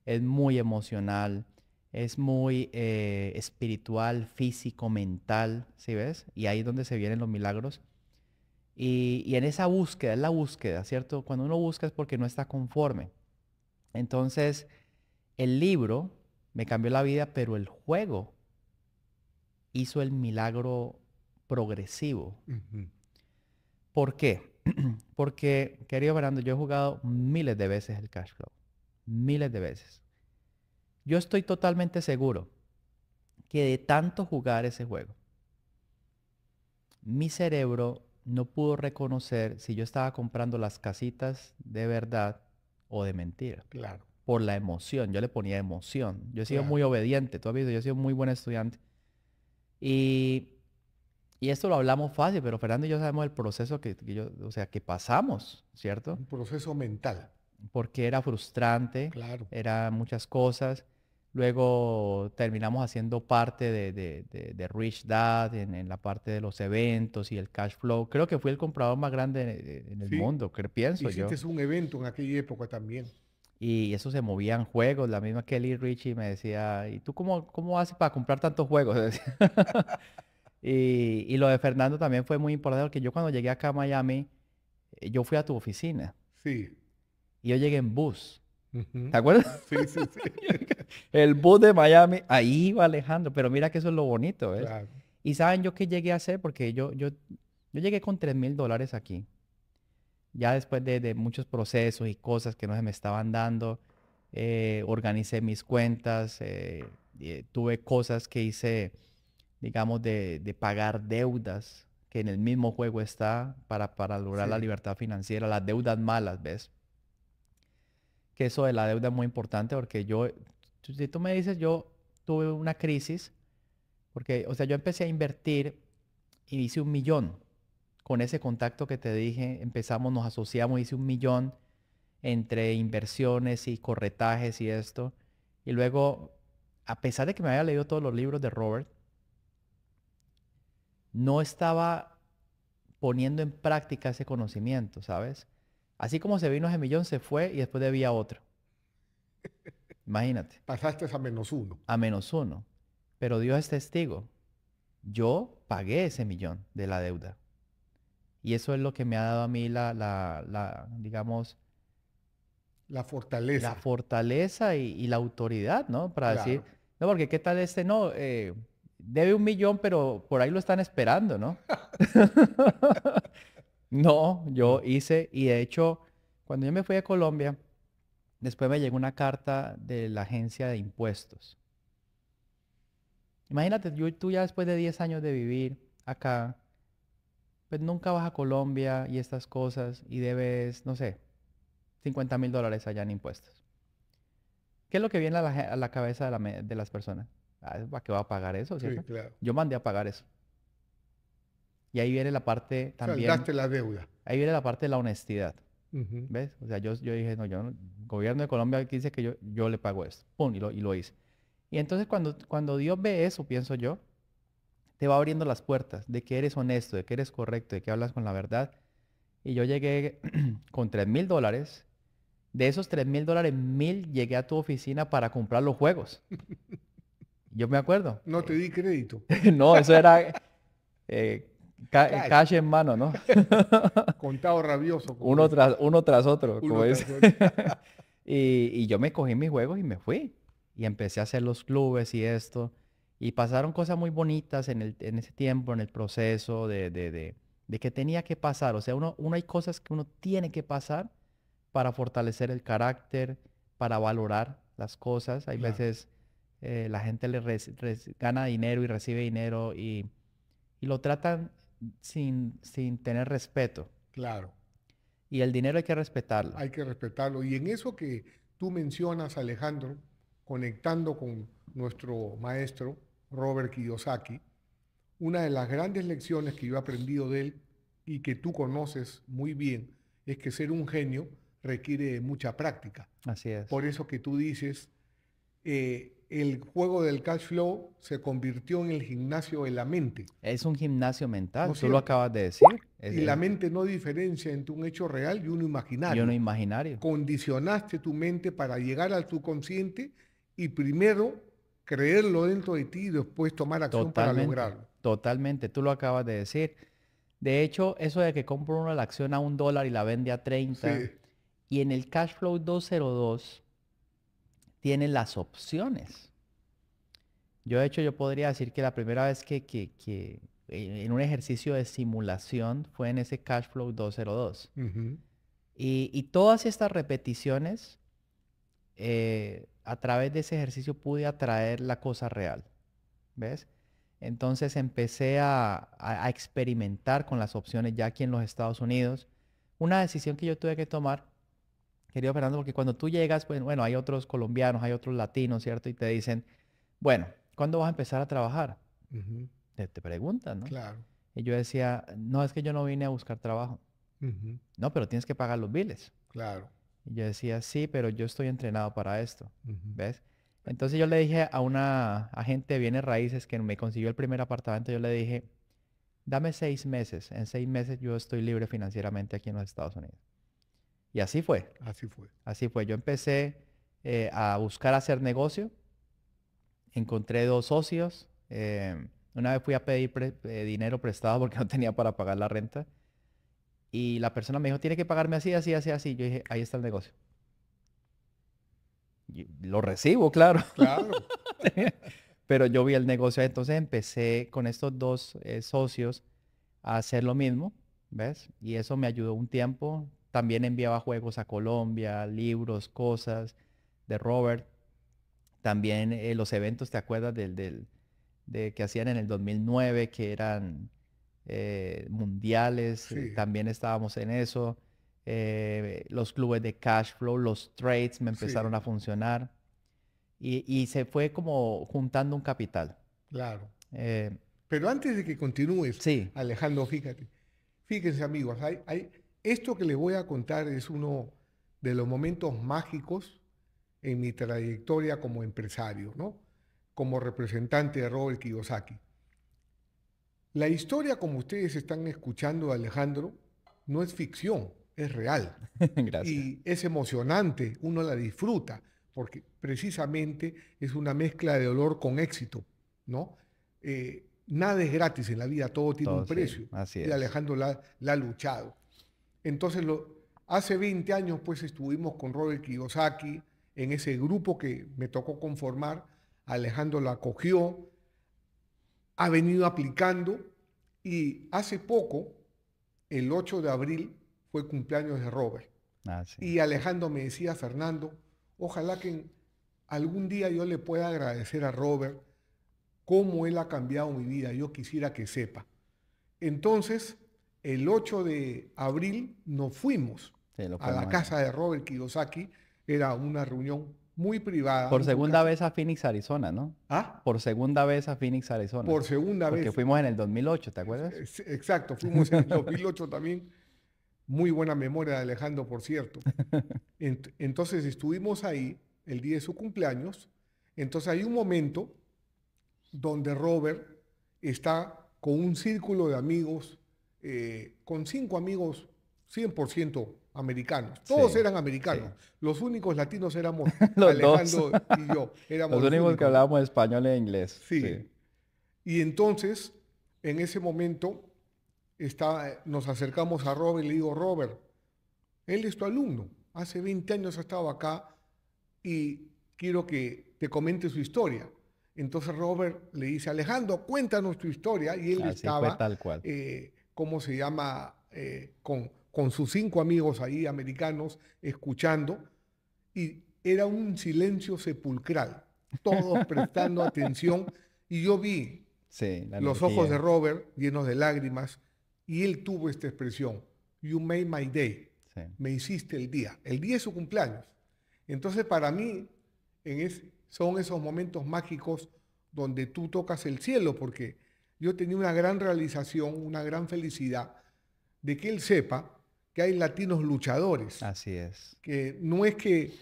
es muy emocional, es muy eh, espiritual, físico, mental, ¿sí ves? Y ahí es donde se vienen los milagros. Y, y en esa búsqueda, es la búsqueda, ¿cierto? Cuando uno busca es porque no está conforme. Entonces, el libro me cambió la vida, pero el juego hizo el milagro progresivo. ¿Por qué? Porque, querido Fernando, yo he jugado miles de veces el cash flow. Miles de veces. Yo estoy totalmente seguro que de tanto jugar ese juego, mi cerebro no pudo reconocer si yo estaba comprando las casitas de verdad o de mentira. Claro por la emoción. Yo le ponía emoción. Yo he sido muy obediente, tú has visto, yo he sido muy buen estudiante. Y, y esto lo hablamos fácil, pero Fernando y yo sabemos el proceso que, yo, o sea, que pasamos, ¿cierto? Un proceso mental. Porque era frustrante, claro. era muchas cosas. Luego terminamos haciendo parte de, de, Rich Dad en, la parte de los eventos y el cash flow. Creo que fue el comprador más grande en, el mundo, que pienso Hiciste yo. Hiciste un evento en aquella época también. Y eso se movían juegos. La misma Kelly Richie me decía, ¿y tú cómo, cómo haces para comprar tantos juegos? y, lo de Fernando también fue muy importante, porque yo cuando llegué acá a Miami, eh, yo fui a tu oficina. Sí. Y yo llegué en bus. ¿Te acuerdas? Sí, sí, sí. El bus de Miami, ahí iba Alejandro, pero mira que eso es lo bonito, ¿ves? Y saben yo qué llegué a hacer, porque yo, yo, yo llegué con tres mil dólares aquí. Ya después de, muchos procesos y cosas que no se me estaban dando, eh, organicé mis cuentas, eh, eh, tuve cosas que hice, digamos, de, pagar deudas, que en el mismo juego está para, lograr la libertad financiera, las deudas malas, ¿ves? Que eso de la deuda es muy importante porque yo, si tú me dices, yo tuve una crisis, porque, o sea, yo empecé a invertir y hice un millón con ese contacto que te dije, empezamos, nos asociamos, hice un millón entre inversiones y corretajes y esto. Y luego, a pesar de que me había leído todos los libros de Robert, no estaba poniendo en práctica ese conocimiento, ¿sabes? Así como se vino ese millón, se fue y después debía otro. Imagínate. Pasaste a menos uno. A menos uno. Pero Dios es testigo. Yo pagué ese millón de la deuda. Y eso es lo que me ha dado a mí la, digamos... La fortaleza. La fortaleza y, la autoridad, ¿no? Para decir, no, porque qué tal este, no, eh, debe un millón, pero por ahí lo están esperando, ¿no? no, yo mm. hice, y de hecho, cuando yo me fui a Colombia, después me llegó una carta de la agencia de impuestos. Imagínate, yo, tú ya después de 10 años de vivir acá, pues nunca vas a Colombia y estas cosas y debes, no sé, 50 mil dólares allá en impuestos. ¿Qué es lo que viene a la, cabeza de, las personas? Ah, ¿Para qué va a pagar eso? ¿cierto? claro. Yo mandé a pagar eso. Y ahí viene la parte también... Saldaste la deuda. Ahí viene la parte de la honestidad. ¿Ves? O sea, yo, yo dije, no, yo, el gobierno de Colombia dice que yo, yo le pago esto. Pum, y lo, y lo hice. Y entonces cuando, cuando Dios ve eso, pienso yo, te va abriendo las puertas de que eres honesto, de que eres correcto, de que hablas con la verdad. Y yo llegué con tres mil dólares. De esos tres mil dólares, mil llegué a tu oficina para comprar los juegos. Yo me acuerdo. No te di eh, crédito. no, eso era eh, cash. en mano, ¿no? Contado rabioso. Uno tras, uno tras otro, como y yo me cogí mis juegos y me fui. Y empecé a hacer los clubes y esto. Y pasaron cosas muy bonitas en, ese tiempo, en el proceso de, de, que tenía que pasar. O sea, uno, uno hay cosas que uno tiene que pasar para fortalecer el carácter, para valorar las cosas. Hay veces eh, la gente le gana dinero y recibe dinero y, lo tratan sin, sin tener respeto. Claro. Y el dinero hay que respetarlo. Hay que respetarlo. Y en eso que tú mencionas, Alejandro, conectando con nuestro maestro, Robert Kiyosaki, una de las grandes lecciones que yo he aprendido de él y que tú conoces muy bien es que ser un genio requiere mucha práctica. Así es. Por eso que tú dices, eh, el juego del cash flow se convirtió en el gimnasio de la mente. Es un gimnasio mental, tú lo acabas de decir. y la mente no diferencia entre un hecho real y uno imaginario. Y uno imaginario. Condicionaste tu mente para llegar al subconsciente y primero creerlo dentro de ti y después tomar acción para lograrlo. Totalmente, tú lo acabas de decir. De hecho, eso de que compra una acción a un dólar y la vende a 30, y en el cash flow 202 tiene las opciones. Yo, de hecho, yo podría decir que la primera vez que, eh, en un ejercicio de simulación fue en ese cash flow 202. y, todas estas repeticiones eh, a través de ese ejercicio pude atraer la cosa real. ¿Ves? Entonces empecé a, experimentar con las opciones ya aquí en los Estados Unidos. Una decisión que yo tuve que tomar, querido Fernando, porque cuando tú llegas, pues, bueno, hay otros colombianos, hay otros latinos, ¿cierto? Y te dicen, bueno, ¿cuándo vas a empezar a trabajar? te, preguntan, ¿no? Claro. Y yo decía, no, es que yo no vine a buscar trabajo. No, pero tienes que pagar los biles. Claro. Y yo decía, sí, pero yo estoy entrenado para esto, ¿ves? Entonces yo le dije a una agente de bienes raíces que me consiguió el primer apartamento, yo le dije, dame seis meses, en seis meses yo estoy libre financieramente aquí en los Estados Unidos. Y así fue. Así fue. Así fue. Yo empecé eh, a buscar hacer negocio, encontré dos socios, eh, una vez fui a pedir eh, dinero prestado porque no tenía para pagar la renta y la persona me dijo, tiene que pagarme así, así, así, así. Yo dije, ahí está el negocio. lo recibo, claro. Claro. Pero yo vi el negocio. Entonces empecé con estos dos eh, socios a hacer lo mismo, ¿ves? Y eso me ayudó un tiempo. También enviaba juegos a Colombia, libros, cosas de Robert. También eh, los eventos, ¿te acuerdas del, del de, que hacían en el 2009, que eran eh, mundiales, eh, también estábamos en eso. Eh, los clubes de cash flow, los trades me empezaron a funcionar y, se fue como juntando un capital. Claro. Pero antes de que continúe sí. Alejandro, fíjate, fíjense amigos, hay, esto que le voy a contar es uno de los momentos mágicos en mi trayectoria como empresario, ¿no? Como representante de Robert Kiyosaki. La historia, como ustedes están escuchando Alejandro, no es ficción, es real. Y es emocionante, uno la disfruta, porque precisamente es una mezcla de dolor con éxito, ¿no? Eh, nada es gratis en la vida, todo tiene un precio. Y Alejandro la, ha luchado. Entonces, hace 20 años, pues estuvimos con Robert Kiyosaki en ese grupo que me tocó conformar. Alejandro la acogió, ha venido aplicando y hace poco, el 8 de abril, fue cumpleaños de Robert. Ah, y Alejandro me decía, Fernando, ojalá que algún día yo le pueda agradecer a Robert cómo él ha cambiado mi vida, yo quisiera que sepa. Entonces, el 8 de abril nos fuimos a la casa de Robert Kiyosaki, era una reunión muy privada. Por segunda vez a Phoenix, Arizona, ¿no? ¿Ah? Por segunda vez a Phoenix, Arizona. Por segunda vez. Porque fuimos en el 2008, ¿te acuerdas? Exacto, fuimos en el 2008 también. Muy buena memoria de Alejandro, por cierto. Entonces estuvimos ahí el día de su cumpleaños. Entonces hay un momento donde Robert está con un círculo de amigos, eh, con cinco amigos 100% americanos. Todos eran americanos. Los únicos latinos éramos Los Alejandro y yo. los, únicos que hablábamos español e inglés. Sí. Y entonces, en ese momento, está, nos acercamos a Robert y le digo, Robert, él es tu alumno. Hace 20 años ha estado acá y quiero que te comente su historia. Entonces Robert le dice, Alejandro, cuéntanos tu historia. Y él estaba, tal cual. Eh, ¿cómo se llama? Eh, con con sus cinco amigos ahí americanos escuchando y era un silencio sepulcral, todos prestando atención y yo vi los ojos de Robert llenos de lágrimas y él tuvo esta expresión, you made my day, me hiciste el día, el día es su cumpleaños. Entonces para mí son esos momentos mágicos donde tú tocas el cielo porque yo tenía una gran realización, una gran felicidad de que él sepa que hay latinos luchadores. Así es. Que no es que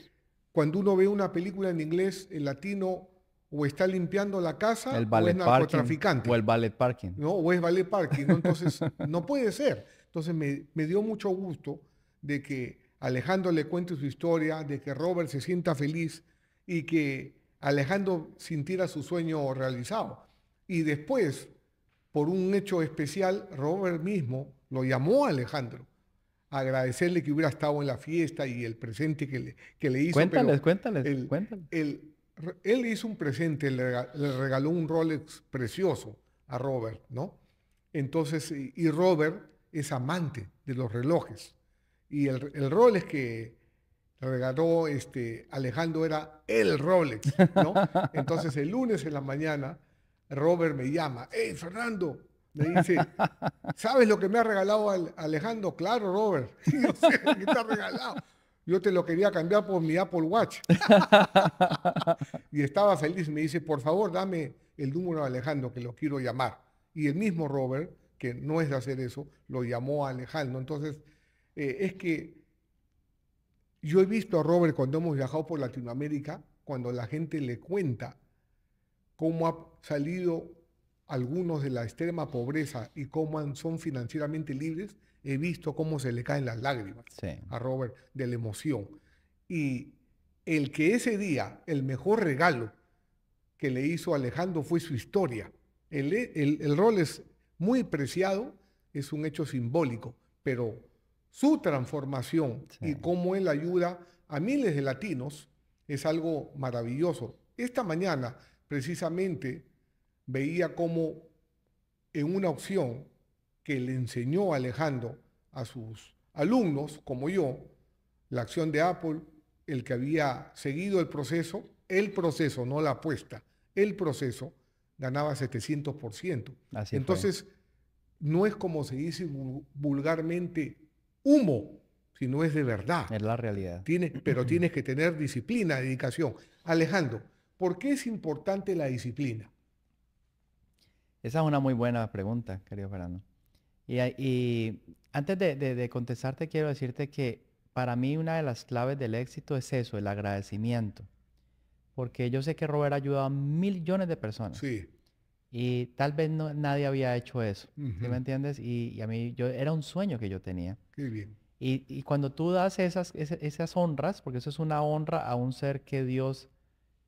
cuando uno ve una película en inglés, el latino o está limpiando la casa o es narcotraficante. o el ballet parking. No, o es ballet parking. Entonces, no puede ser. Entonces, me, me dio mucho gusto de que Alejandro le cuente su historia, de que Robert se sienta feliz y que Alejandro sintiera su sueño realizado. Y después, por un hecho especial, Robert mismo lo llamó a Alejandro agradecerle que hubiera estado en la fiesta y el presente que le, le hizo. Cuéntales, cuéntales, él hizo un presente, le, regaló un Rolex precioso a Robert, ¿no? Entonces, y Robert es amante de los relojes. Y el, el Rolex que regaló este, Alejandro era el Rolex, ¿no? Entonces, el lunes en la mañana, Robert me llama, hey, Fernando, me dice, ¿sabes lo que me ha regalado Alejandro? Claro, Robert. Yo sé qué te ha regalado. Yo te lo quería cambiar por mi Apple Watch. y estaba feliz. Me dice, por favor, dame el número de Alejandro, que lo quiero llamar. Y el mismo Robert, que no es de hacer eso, lo llamó a Alejandro. Entonces, eh, es que yo he visto a Robert cuando hemos viajado por Latinoamérica, cuando la gente le cuenta cómo ha salido algunos de la extrema pobreza y cómo son financieramente libres, he visto cómo se le caen las lágrimas a Robert de la emoción. Y el que ese día, el mejor regalo que le hizo Alejandro fue su historia. El, rol es muy preciado, es un hecho simbólico, pero su transformación y cómo él ayuda a miles de latinos es algo maravilloso. Esta mañana, precisamente, veía como en una opción que le enseñó Alejandro a sus alumnos, como yo, la acción de Apple, el que había seguido el proceso, el proceso, no la apuesta, el proceso ganaba 700%. Entonces, no es como se dice vulgarmente humo, sino es de verdad. Es la realidad. pero tienes que tener disciplina, dedicación. Alejandro, ¿por qué es importante la disciplina? Esa es una muy buena pregunta, querido Fernando. Y, antes de, contestarte, quiero decirte que para mí una de las claves del éxito es eso, el agradecimiento. Porque yo sé que Robert ha a millones de personas. Sí. Y tal vez nadie había hecho eso. me entiendes? Y, a mí yo, era un sueño que yo tenía. bien. Y, cuando tú das esas, esas, esas, honras, porque eso es una honra a un ser que Dios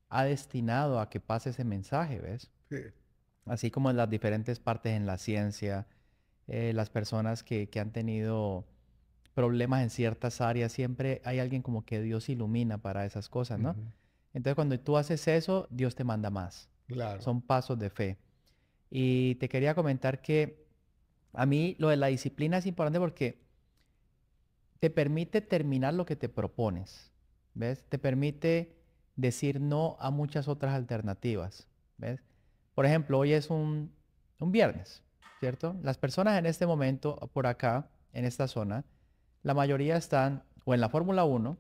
ha destinado a que pase ese mensaje, ¿ves? Sí así como en las diferentes partes en la ciencia, eh, las personas que, han tenido problemas en ciertas áreas, siempre hay alguien como que Dios ilumina para esas cosas, ¿no? Entonces cuando tú haces eso, Dios te manda más. Claro. Son pasos de fe. Y te quería comentar que a mí lo de la disciplina es importante porque te permite terminar lo que te propones, ¿ves? Te permite decir no a muchas otras alternativas, ¿ves? Por ejemplo, hoy es un, un viernes, ¿cierto? Las personas en este momento, por acá, en esta zona, la mayoría están o en la Fórmula 1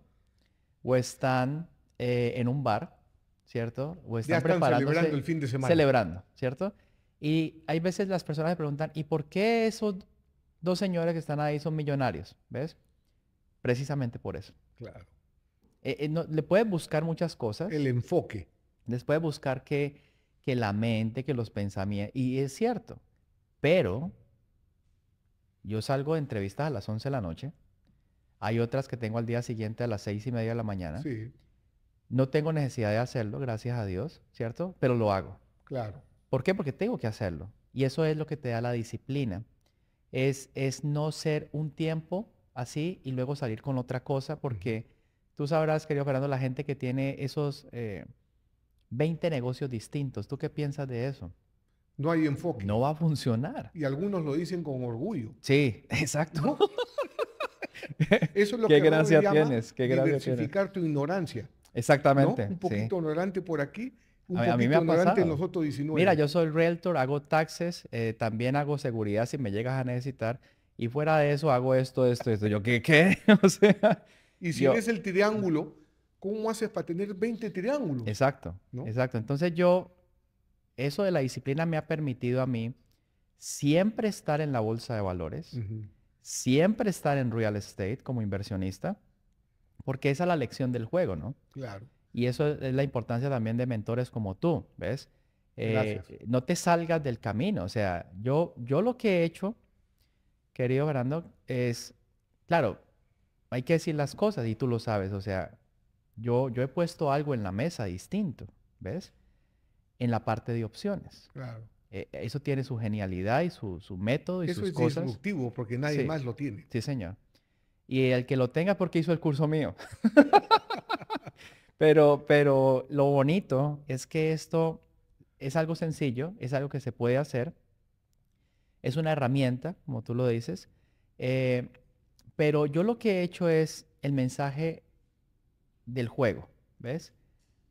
o están eh, en un bar, ¿cierto? O están, están celebrando el fin de semana. Celebrando, ¿cierto? Y hay veces las personas se preguntan, ¿y por qué esos dos señores que están ahí son millonarios? ¿Ves? Precisamente por eso. Claro. Eh, eh, no, le puedes buscar muchas cosas. El enfoque. Les puede buscar que que la mente, que los pensamientos, y es cierto, pero yo salgo de entrevistas a las 11 de la noche, hay otras que tengo al día siguiente a las 6 y media de la mañana. Sí. No tengo necesidad de hacerlo, gracias a Dios, ¿cierto? Pero lo hago. Claro. ¿Por qué? Porque tengo que hacerlo. Y eso es lo que te da la disciplina. Es, es no ser un tiempo así y luego salir con otra cosa, porque tú sabrás, querido Fernando, la gente que tiene esos eh, 20 negocios distintos. ¿Tú qué piensas de eso? No hay enfoque. No va a funcionar. Y algunos lo dicen con orgullo. Sí, exacto. Eso es lo que gracia llama tienes? ¿Qué gracia diversificar tu ignorancia. Exactamente. Un poquito ignorante por aquí, un a, poquito mí me en los otros 19. Mira, yo soy realtor, hago taxes, eh, también hago seguridad si me llegas a necesitar. Y fuera de eso hago esto, esto, esto. Yo, ¿qué? qué? o sea... Y si eres el triángulo ¿Cómo haces para tener 20 triángulos? Exacto, exacto. Entonces yo, eso de la disciplina me ha permitido a mí siempre estar en la bolsa de valores, siempre estar en real estate como inversionista, porque esa es la lección del juego, ¿no? Claro. Y eso es la importancia también de mentores como tú, ¿ves? Eh, no te salgas del camino. O sea, yo, yo lo que he hecho, querido Brando, es, claro, hay que decir las cosas y tú lo sabes. O sea, yo, he puesto algo en la mesa distinto, ¿ves? En la parte de opciones. Claro. E, eso tiene su genialidad y su, método y eso sus es cosas. es disruptivo porque nadie más lo tiene. Sí, señor. Y el que lo tenga porque hizo el curso mío. pero, pero lo bonito es que esto es algo sencillo, es algo que se puede hacer. Es una herramienta, como tú lo dices. Eh, pero yo lo que he hecho es el mensaje del juego, ¿ves?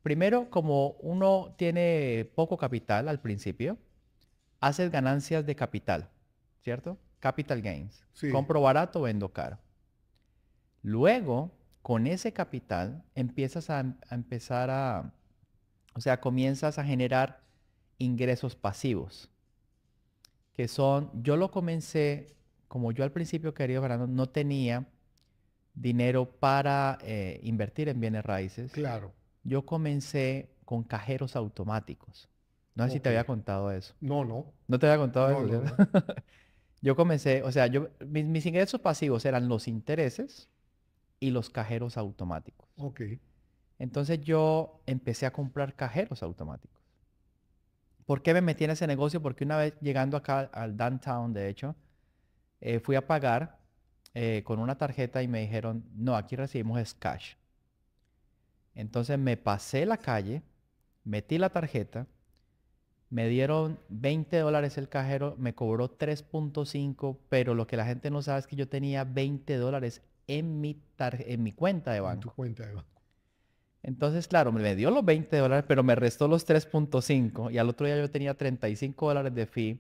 Primero, como uno tiene poco capital al principio, haces ganancias de capital, ¿cierto? Capital gains. Compro barato, vendo caro. Luego, con ese capital, empiezas a, empezar a, o sea, comienzas a generar ingresos pasivos, que son, yo lo comencé, como yo al principio, querido Fernando, no tenía dinero para eh, invertir en bienes raíces. Claro. Yo comencé con cajeros automáticos. No sé si te había contado eso. No, no. No te había contado eso. yo comencé, o sea, yo, mis, ingresos pasivos eran los intereses y los cajeros automáticos. Ok. Entonces yo empecé a comprar cajeros automáticos. ¿Por qué me metí en ese negocio? Porque una vez llegando acá al downtown, de hecho, eh, fui a pagar eh, con una tarjeta y me dijeron, no, aquí recibimos es cash. Entonces me pasé la calle, metí la tarjeta, me dieron 20 dólares el cajero, me cobró 3.5, pero lo que la gente no sabe es que yo tenía 20 dólares en mi, en mi cuenta de banco. En tu cuenta de banco. Entonces, claro, me dio los 20 dólares, pero me restó los 3.5 y al otro día yo tenía 35 dólares de fee.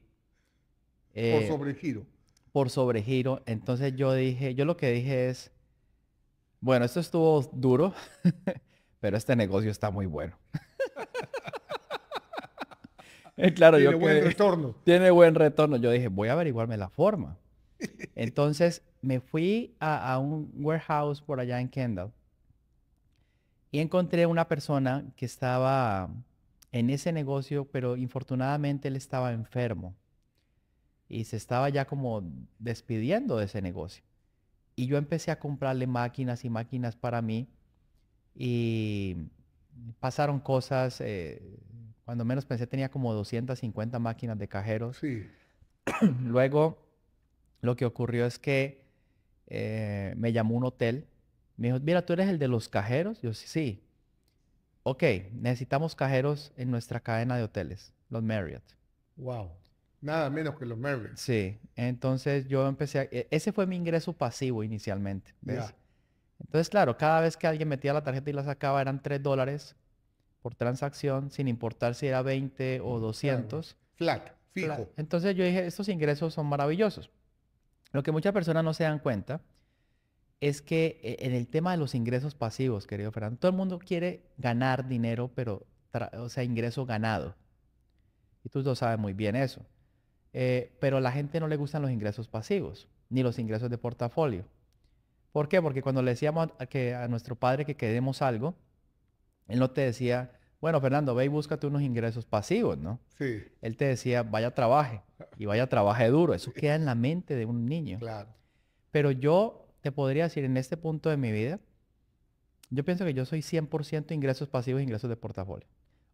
Eh, Por sobregiro por sobregiro. Entonces yo dije, yo lo que dije es, bueno, esto estuvo duro, pero este negocio está muy bueno. claro, tiene yo buen retorno. Tiene buen retorno. Yo dije, voy a averiguarme la forma. Entonces me fui a, a, un warehouse por allá en Kendall y encontré una persona que estaba en ese negocio, pero infortunadamente él estaba enfermo y se estaba ya como despidiendo de ese negocio. Y yo empecé a comprarle máquinas y máquinas para mí y pasaron cosas, eh, cuando menos pensé tenía como 250 máquinas de cajeros. Sí. Luego lo que ocurrió es que eh, me llamó un hotel, me dijo, mira, tú eres el de los cajeros. Yo sí, sí. Ok, necesitamos cajeros en nuestra cadena de hoteles, los Marriott. Wow. Nada menos que los Sí, entonces yo empecé, e, ese fue mi ingreso pasivo inicialmente. ¿ves? Entonces, claro, cada vez que alguien metía la tarjeta y la sacaba eran tres dólares por transacción, sin importar si era 20 o 200. Flat, fijo. Entonces yo dije, estos ingresos son maravillosos. Lo que muchas personas no se dan cuenta es que e, en el tema de los ingresos pasivos, querido Fernando, todo el mundo quiere ganar dinero, pero, o sea, ingreso ganado. Y tú lo sabes muy bien eso. Eh, pero la gente no le gustan los ingresos pasivos, ni los ingresos de portafolio. ¿Por qué? Porque cuando le decíamos a, que, a nuestro padre que queremos algo, él no te decía, bueno, Fernando, ve y búscate unos ingresos pasivos, ¿no? Sí. Él te decía, vaya, trabaje, y vaya, trabaje duro. Eso queda en la mente de un niño. Claro. Pero yo te podría decir, en este punto de mi vida, yo pienso que yo soy 100% ingresos pasivos, ingresos de portafolio.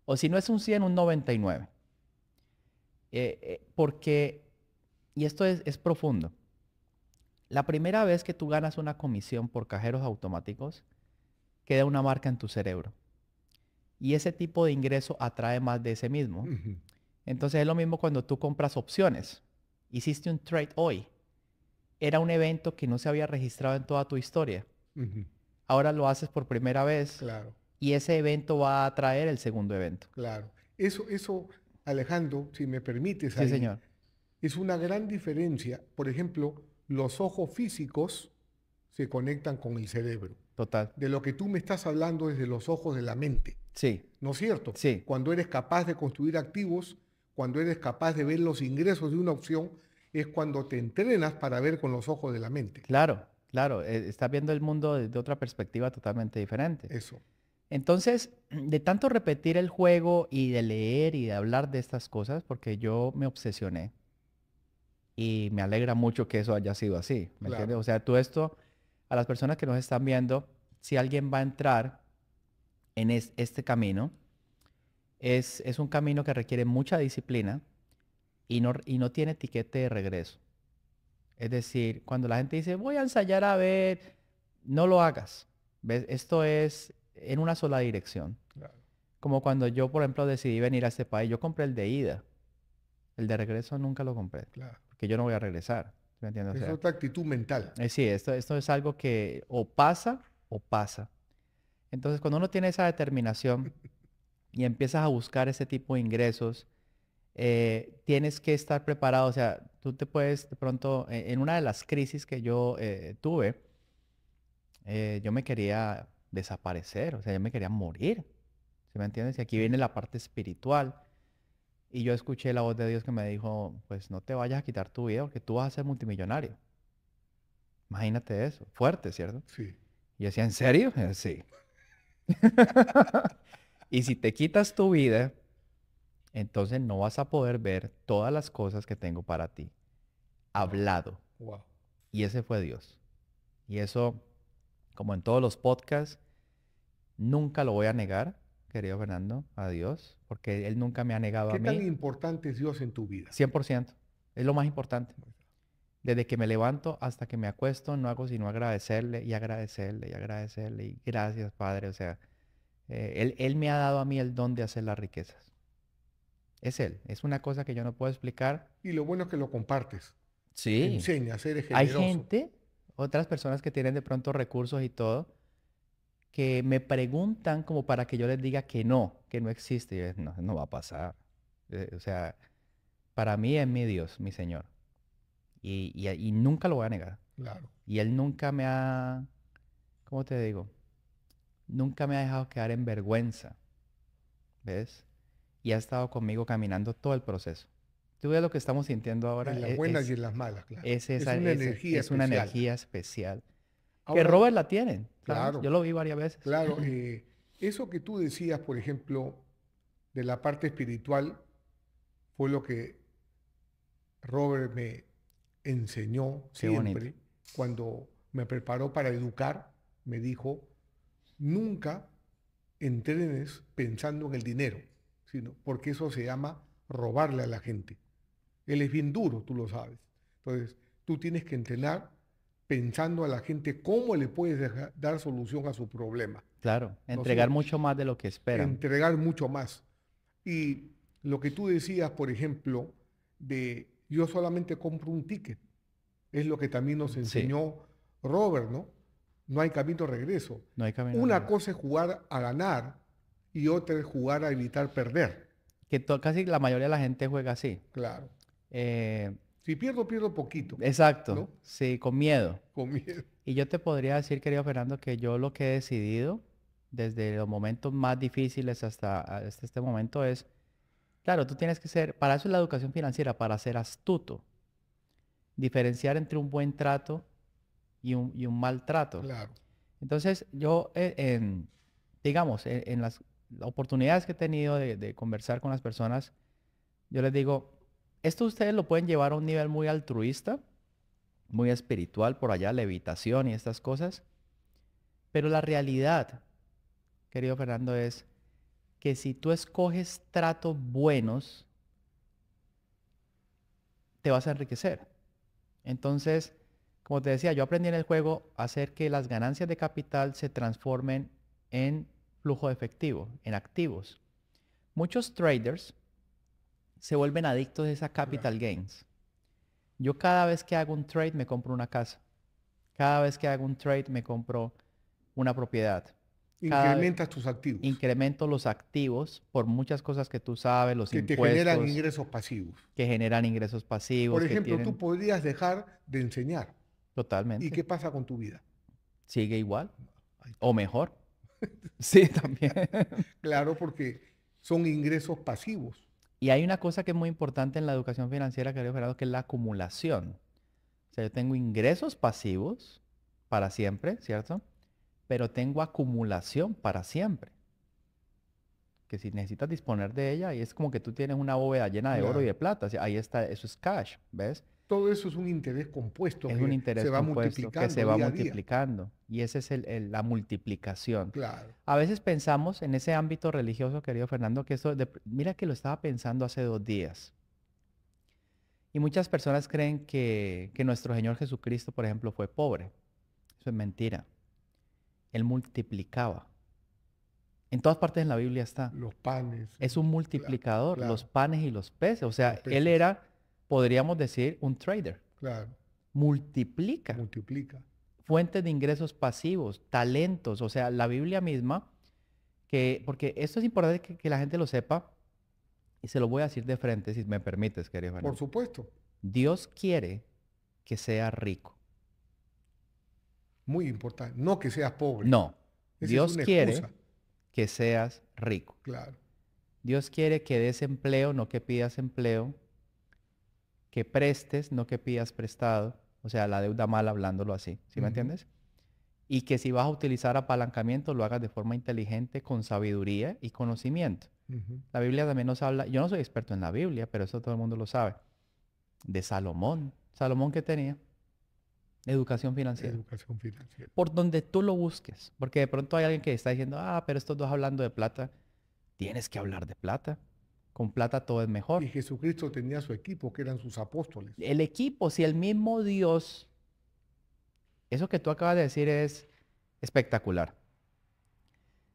O si no es un 100, un 99. Eh, eh, porque, y esto es, profundo, la primera vez que tú ganas una comisión por cajeros automáticos, queda una marca en tu cerebro. Y ese tipo de ingreso atrae más de ese mismo. Entonces es lo mismo cuando tú compras opciones. Hiciste un trade hoy. Era un evento que no se había registrado en toda tu historia. Ahora lo haces por primera vez. Claro. Y ese evento va a atraer el segundo evento. Claro. Eso, eso Alejandro, si me permites. señor. Es una gran diferencia. Por ejemplo, los ojos físicos se conectan con el cerebro. Total. De lo que tú me estás hablando es de los ojos de la mente. Sí. ¿No es cierto? Sí. Cuando eres capaz de construir activos, cuando eres capaz de ver los ingresos de una opción, es cuando te entrenas para ver con los ojos de la mente. Claro, claro. Eh, estás viendo el mundo desde otra perspectiva totalmente diferente. Eso. Entonces, de tanto repetir el juego y de leer y de hablar de estas cosas, porque yo me obsesioné y me alegra mucho que eso haya sido así, ¿me entiendes? O sea, todo esto, a las personas que nos están viendo, si alguien va a entrar en este camino, es, un camino que requiere mucha disciplina y no, y no tiene etiquete de regreso. Es decir, cuando la gente dice, voy a ensayar a ver, no lo hagas. ¿Ves? Esto es en una sola dirección. Como cuando yo, por ejemplo, decidí venir a este país, yo compré el de ida. El de regreso nunca lo compré. Claro. Porque yo no voy a regresar. Es otra actitud mental. Eh, sí, esto, esto es algo que o pasa o pasa. Entonces, cuando uno tiene esa determinación y empiezas a buscar ese tipo de ingresos, eh, tienes que estar preparado. O sea, tú te puedes, de pronto, e, en una de las crisis que yo eh, tuve, yo me quería desaparecer, o sea, yo me quería morir. ¿Sí me entiendes? Y aquí viene la parte espiritual. Y yo escuché la voz de Dios que me dijo, pues no te vayas a quitar tu vida porque tú vas a ser multimillonario. Imagínate eso, fuerte, ¿cierto? Sí. Y yo decía, ¿en serio? sí. y si te quitas tu vida, entonces no vas a poder ver todas las cosas que tengo para ti. Hablado. Y ese fue Dios. Y eso, como en todos los podcasts, Nunca lo voy a negar, querido Fernando, a Dios, porque Él nunca me ha negado a mí. ¿Qué tan importante es Dios en tu vida? 100%. Es lo más importante. Desde que me levanto hasta que me acuesto, no hago sino agradecerle y agradecerle y agradecerle. Y gracias, Padre. O sea, eh, él, él me ha dado a mí el don de hacer las riquezas. Es Él. Es una cosa que yo no puedo explicar. Y lo bueno es que lo compartes. Sí. a ser generoso. Hay gente, otras personas que tienen de pronto recursos y todo, que me preguntan como para que yo les diga que no, que no existe. no, no va a pasar. Eh, o sea, para mí es mi Dios, mi Señor. Y, y, y, nunca lo voy a negar. Claro. Y Él nunca me ha, ¿cómo te digo? Nunca me ha dejado quedar en vergüenza. ¿Ves? Y ha estado conmigo caminando todo el proceso. Tú ves lo que estamos sintiendo ahora. En las e, buenas y en las malas, claro. Es, esa, una, energía, es una energía especial que Robert la tienen. Claro. Yo lo vi varias veces. Claro. Eh, eso que tú decías, por ejemplo, de la parte espiritual, fue lo que Robert me enseñó siempre. Cuando me preparó para educar, me dijo, nunca entrenes pensando en el dinero, sino porque eso se llama robarle a la gente. Él es bien duro, tú lo sabes. Entonces, tú tienes que entrenar pensando a la gente cómo le puedes dar solución a su problema. Claro, entregar mucho más de lo que espera Entregar mucho más. Y lo que tú decías, por ejemplo, de yo solamente compro un ticket, es lo que también nos enseñó Robert, ¿no? No hay camino de regreso. No hay camino. Una cosa es jugar a ganar y otra es jugar a evitar perder. Que casi la mayoría de la gente juega así. Claro. Eh, si pierdo, pierdo poquito. Exacto. Sí, con miedo. Con miedo. Y yo te podría decir, querido Fernando, que yo lo que he decidido desde los momentos más difíciles hasta, este momento es, claro, tú tienes que ser, para eso es la educación financiera, para ser astuto, diferenciar entre un buen trato y un, mal trato. Claro. Entonces, yo, eh, digamos, en, las oportunidades que he tenido de, de conversar con las personas, yo les digo, esto ustedes lo pueden llevar a un nivel muy altruista, muy espiritual, por allá, levitación y estas cosas. Pero la realidad, querido Fernando, es que si tú escoges tratos buenos, te vas a enriquecer. Entonces, como te decía, yo aprendí en el juego a hacer que las ganancias de capital se transformen en flujo de efectivo, en activos. Muchos traders se vuelven adictos a esa capital gains. Yo cada vez que hago un trade me compro una casa. Cada vez que hago un trade me compro una propiedad. Incrementas tus activos. Incremento los activos por muchas cosas que tú sabes, los que impuestos. Que generan ingresos pasivos. Que generan ingresos pasivos. Por ejemplo, tú podrías dejar de enseñar. Totalmente. ¿Y qué pasa con tu vida? Sigue igual o mejor. sí, también. claro, porque son ingresos pasivos. Y hay una cosa que es muy importante en la educación financiera, querido Gerardo, que es la acumulación. O sea, yo tengo ingresos pasivos para siempre, ¿cierto? Pero tengo acumulación para siempre. Que si necesitas disponer de ella, ahí es como que tú tienes una bóveda llena de oro y de plata. ahí está, eso es cash, ¿ves? todo eso es un interés compuesto. Es que un interés se va multiplicando que se va multiplicando. Y esa es la multiplicación. A veces pensamos en ese ámbito religioso, querido Fernando, que esto, mira que lo estaba pensando hace dos días. Y muchas personas creen que, nuestro Señor Jesucristo, por ejemplo, fue pobre. Eso es mentira. Él multiplicaba. En todas partes de la Biblia está. Los panes. Es un multiplicador, los panes y los peces. O sea, él era podríamos decir un trader. Claro. Multiplica. Multiplica. Fuentes de ingresos pasivos, talentos, o sea, la Biblia misma, que, porque esto es importante que, la gente lo sepa, y se lo voy a decir de frente, si me permites, querido Juan. Por supuesto. Dios quiere que seas rico. Muy importante. No que seas pobre. No. Dios quiere que seas rico. Claro. Dios quiere que des empleo, no que pidas empleo que prestes, no que pidas prestado, o sea, la deuda mala hablándolo así, ¿sí me entiendes? Y que si vas a utilizar apalancamiento, lo hagas de forma inteligente, con sabiduría y conocimiento. La Biblia también nos habla, yo no soy experto en la Biblia, pero eso todo el mundo lo sabe, de Salomón. Salomón que tenía educación financiera. Educación financiera. Por donde tú lo busques, porque de pronto hay alguien que está diciendo, ah, pero estos dos hablando de plata, tienes que hablar de plata. Con plata todo es mejor. Y Jesucristo tenía su equipo, que eran sus apóstoles. El equipo, si el mismo Dios, eso que tú acabas de decir es espectacular.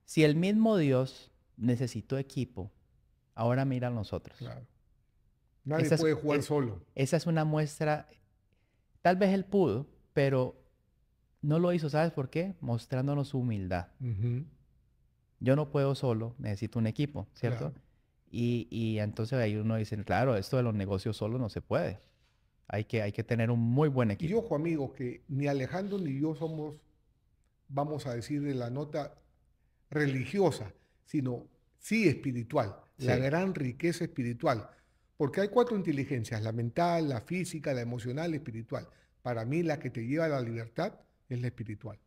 Si el mismo Dios necesitó equipo, ahora mira a nosotros. Claro. Nadie puede jugar solo. Esa es una muestra. Tal vez él pudo, pero no lo hizo, ¿sabes por qué? Mostrándonos su humildad. Yo no puedo solo, necesito un equipo, ¿cierto? Y, entonces ahí uno dice, claro, esto de los negocios solo no se puede. Hay que, hay que tener un muy buen equipo. Y ojo, amigo, que ni Alejandro ni yo somos, vamos a decir, de la nota religiosa, sino sí espiritual, la gran riqueza espiritual. Porque hay cuatro inteligencias, la mental, la física, la emocional, la espiritual. Para mí la que te lleva a la libertad es la espiritual.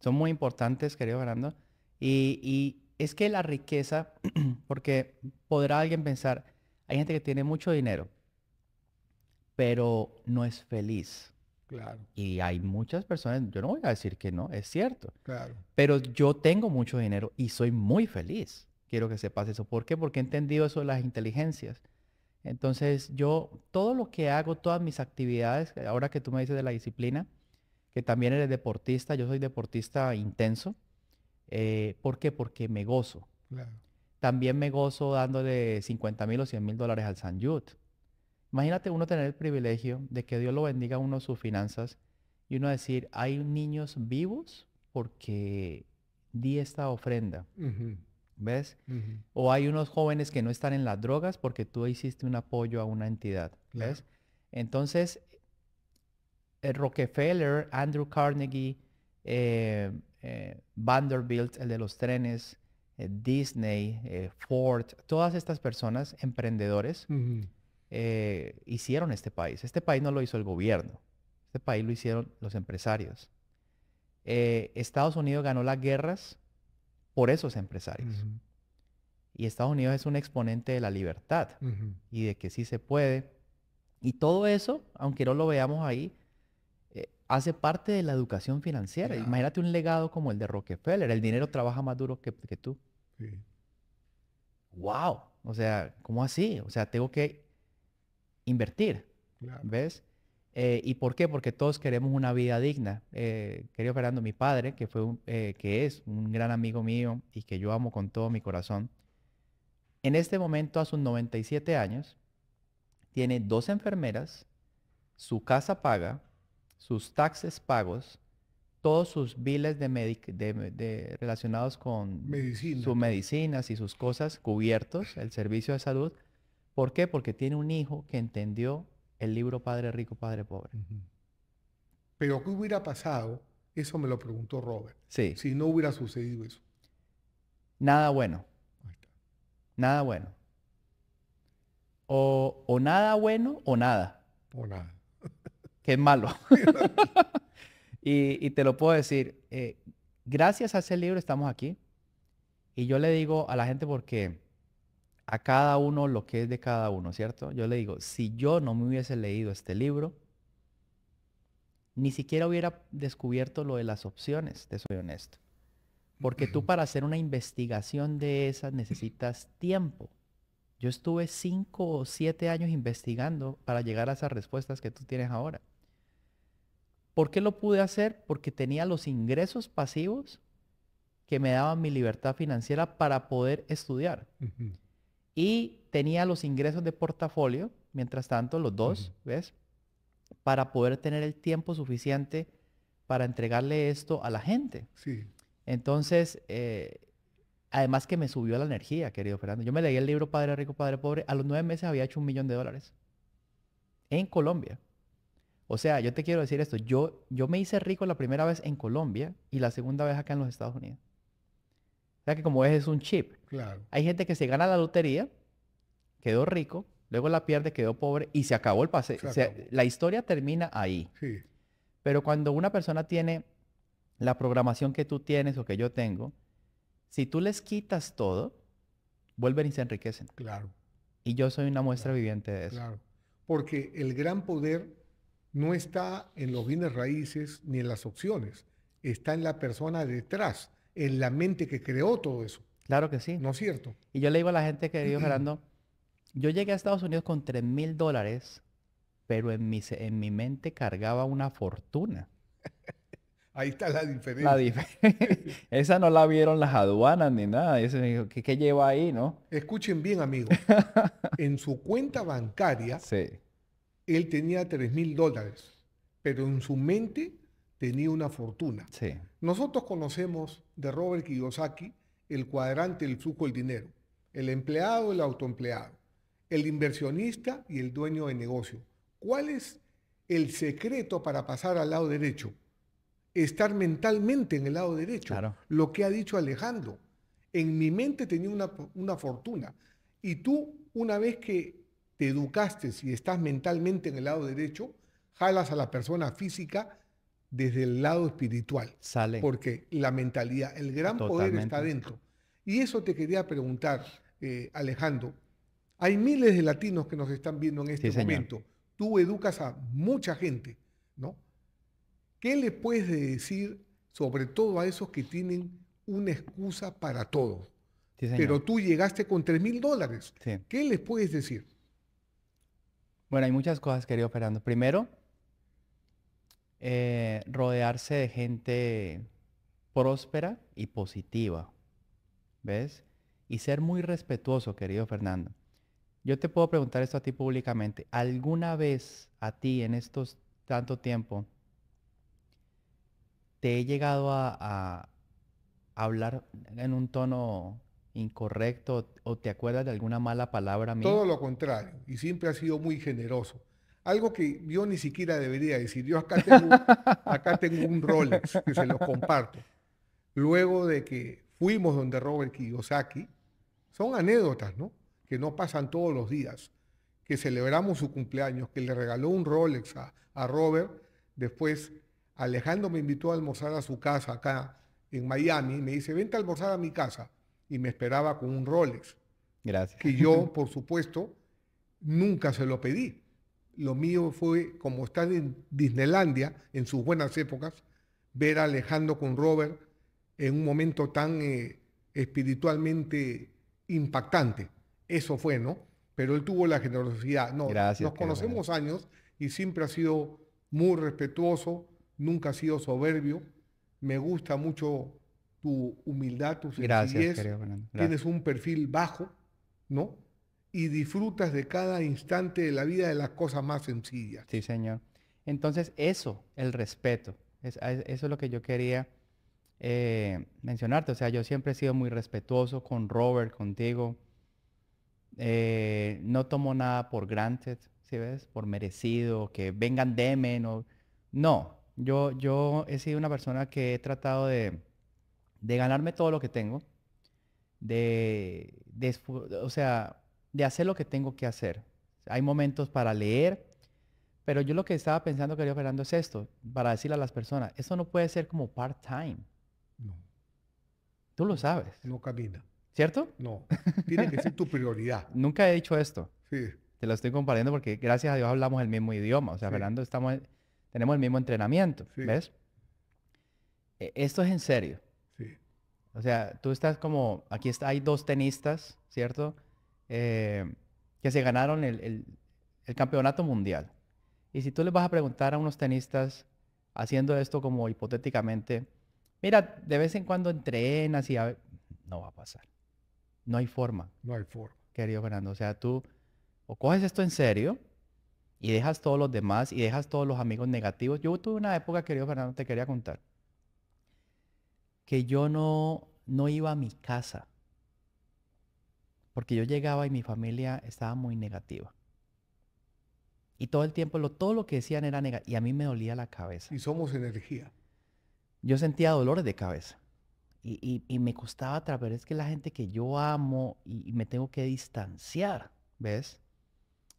Son muy importantes, querido Fernando. y es que la riqueza, porque podrá alguien pensar, hay gente que tiene mucho dinero, pero no es feliz. Claro. Y hay muchas personas, yo no voy a decir que no, es cierto. Claro. Pero yo tengo mucho dinero y soy muy feliz. Quiero que sepas eso. ¿Por qué? Porque he entendido eso de las inteligencias. Entonces, yo todo lo que hago, todas mis actividades, ahora que tú me dices de la disciplina, que también eres deportista, yo soy deportista intenso, eh, ¿Por qué? Porque me gozo. También me gozo dándole 50 mil o 100 mil dólares al San Yud. Imagínate uno tener el privilegio de que Dios lo bendiga uno sus finanzas y uno decir, hay niños vivos porque di esta ofrenda. ¿Ves? O hay unos jóvenes que no están en las drogas porque tú hiciste un apoyo a una entidad. ¿Ves? Entonces, eh, Rockefeller, Andrew Carnegie, eh, eh, Vanderbilt, el de los trenes, eh, Disney, eh, Ford, todas estas personas, emprendedores, hicieron este país. Este país no lo hizo el gobierno, este país lo hicieron los empresarios. Estados Unidos ganó las guerras por esos empresarios. Y Estados Unidos es un exponente de la libertad y de que sí se puede. Y todo eso, aunque no lo veamos ahí, hace parte de la educación financiera. Imagínate un legado como el de Rockefeller. El dinero trabaja más duro que, tú. Sí. ¡Wow! O sea, ¿cómo así? O sea, tengo que invertir. ¿Ves? Eh, ¿Y por qué? Porque todos queremos una vida digna. Quería eh, querido Fernando, mi padre, que, fue un, eh, que es un gran amigo mío y que yo amo con todo mi corazón, en este momento, a sus 97 años, tiene dos enfermeras, su casa paga, sus taxes pagos, todos sus biles de, de relacionados con Medicina. sus medicinas y sus cosas cubiertos, el servicio de salud. ¿Por qué? Porque tiene un hijo que entendió el libro Padre Rico, Padre Pobre. Pero ¿qué hubiera pasado? Eso me lo preguntó Robert. Si no hubiera sucedido eso. Nada bueno. Nada bueno. O, o nada bueno o nada. O nada que malo. y, te lo puedo decir, eh, gracias a ese libro estamos aquí. Y yo le digo a la gente porque a cada uno lo que es de cada uno, ¿cierto? Yo le digo, si yo no me hubiese leído este libro, ni siquiera hubiera descubierto lo de las opciones, te soy honesto. Porque tú para hacer una investigación de esas necesitas tiempo. Yo estuve cinco o siete años investigando para llegar a esas respuestas que tú tienes ahora. ¿Por qué lo pude hacer? Porque tenía los ingresos pasivos que me daban mi libertad financiera para poder estudiar. Y tenía los ingresos de portafolio, mientras tanto, los dos, ¿ves? Para poder tener el tiempo suficiente para entregarle esto a la gente. Sí. Entonces, eh, además que me subió la energía, querido Fernando. Yo me leí el libro Padre Rico, Padre Pobre. A los nueve meses había hecho un millón de dólares en Colombia. O sea, yo te quiero decir esto, yo, yo me hice rico la primera vez en Colombia y la segunda vez acá en los Estados Unidos. O sea que como ves es un chip. Claro. Hay gente que se gana la lotería, quedó rico, luego la pierde, quedó pobre y se acabó el paseo. la historia termina ahí. Sí. Pero cuando una persona tiene la programación que tú tienes o que yo tengo, si tú les quitas todo, vuelven y se enriquecen. Claro. Y yo soy una muestra viviente de eso. Claro. Porque el gran poder no está en los bienes raíces ni en las opciones, está en la persona detrás, en la mente que creó todo eso. Claro que sí. ¿No es cierto? Y yo le digo a la gente, que digo, Gerardo, yo llegué a Estados Unidos con 3 mil dólares, pero en mi, en mi mente cargaba una fortuna. Ahí está la diferencia. Esa no la vieron las aduanas ni nada. Ese, ¿qué, ¿qué, lleva ahí, no? Escuchen bien, amigos. en su cuenta bancaria sí él tenía 3 mil dólares, pero en su mente tenía una fortuna. Nosotros conocemos de Robert Kiyosaki el cuadrante el flujo el dinero, el empleado, el autoempleado, el inversionista y el dueño de negocio. ¿Cuál es el secreto para pasar al lado derecho? Estar mentalmente en el lado derecho. Lo que ha dicho Alejandro. En mi mente tenía una, una fortuna. Y tú, una vez que te educaste si estás mentalmente en el lado derecho, jalas a la persona física desde el lado espiritual. Sale. Porque la mentalidad, el gran poder está dentro. Y eso te quería preguntar, eh, Alejandro. Hay miles de latinos que nos están viendo en este momento. Tú educas a mucha gente, ¿no? ¿Qué le puedes decir, sobre todo a esos que tienen una excusa para todo? Pero tú llegaste con 3 mil dólares. ¿Qué les puedes decir? Bueno, hay muchas cosas, querido Fernando. Primero, eh, rodearse de gente próspera y positiva. ¿Ves? Y ser muy respetuoso, querido Fernando. Yo te puedo preguntar esto a ti públicamente. ¿Alguna vez a ti en estos tanto tiempo te he llegado a hablar en un tono incorrecto o te acuerdas de alguna mala palabra mía? Todo lo contrario, y siempre ha sido muy generoso. Algo que yo ni siquiera debería decir. Yo acá tengo, un Rolex que se los comparto. Luego de que fuimos donde Robert Kiyosaki, son anécdotas, ¿no? Que no pasan todos los días, que celebramos su cumpleaños, que le regaló un Rolex a, a Robert. Después, Alejandro me invitó a almorzar a su casa acá en Miami. Me dice, vente a almorzar a mi casa y me esperaba con un Rolex. Gracias. Que yo, por supuesto, nunca se lo pedí. Lo mío fue, como está en Disneylandia, en sus buenas épocas, ver a Alejandro con Robert en un momento tan eh, espiritualmente impactante. Eso fue, ¿no? Pero él tuvo la generosidad. No, Gracias, nos conocemos años y siempre ha sido muy respetuoso, nunca ha sido soberbio. Me gusta mucho tu humildad, tu Gracias, Tienes un perfil bajo, ¿no? Y disfrutas de cada instante de la vida de las cosas más sencillas. Sí, señor. Entonces, eso, el respeto, eso es lo que yo quería eh, mencionarte. O sea, yo siempre he sido muy respetuoso con Robert, contigo. Eh, no tomo nada por granted, ¿sí ves? Por merecido, que vengan de menos. No, yo, yo he sido una persona que he tratado de, de ganarme todo lo que tengo, de, de, o sea, de hacer lo que tengo que hacer. Hay momentos para leer, pero yo lo que estaba pensando, querido Fernando, es esto, para decirle a las personas, esto no puede ser como part-time. No. Tú lo sabes. No camina. ¿Cierto? No. Tiene que ser tu prioridad. Nunca he dicho esto. Sí. Te lo estoy compartiendo porque gracias a Dios hablamos el mismo idioma. O sea, Fernando, estamos, tenemos el mismo entrenamiento. ¿Ves? E, esto es en serio. O sea, tú estás como, aquí está, hay dos tenistas, ¿cierto? Eh, que se ganaron el, campeonato mundial. Y si tú les vas a preguntar a unos tenistas, haciendo esto como hipotéticamente, mira, de vez en cuando entrenas y a no va a pasar. No hay forma. No hay forma. Querido Fernando, o sea, tú o coges esto en serio y dejas todos los demás y dejas todos los amigos negativos. Yo tuve una época, querido Fernando, te quería contar que yo no, no iba a mi casa, porque yo llegaba y mi familia estaba muy negativa. Y todo el tiempo, lo, todo lo que decían era negativo. Y a mí me dolía la cabeza. Y somos energía. Yo sentía dolores de cabeza. Y, me costaba traer. Es que la gente que yo amo y, me tengo que distanciar, ¿ves?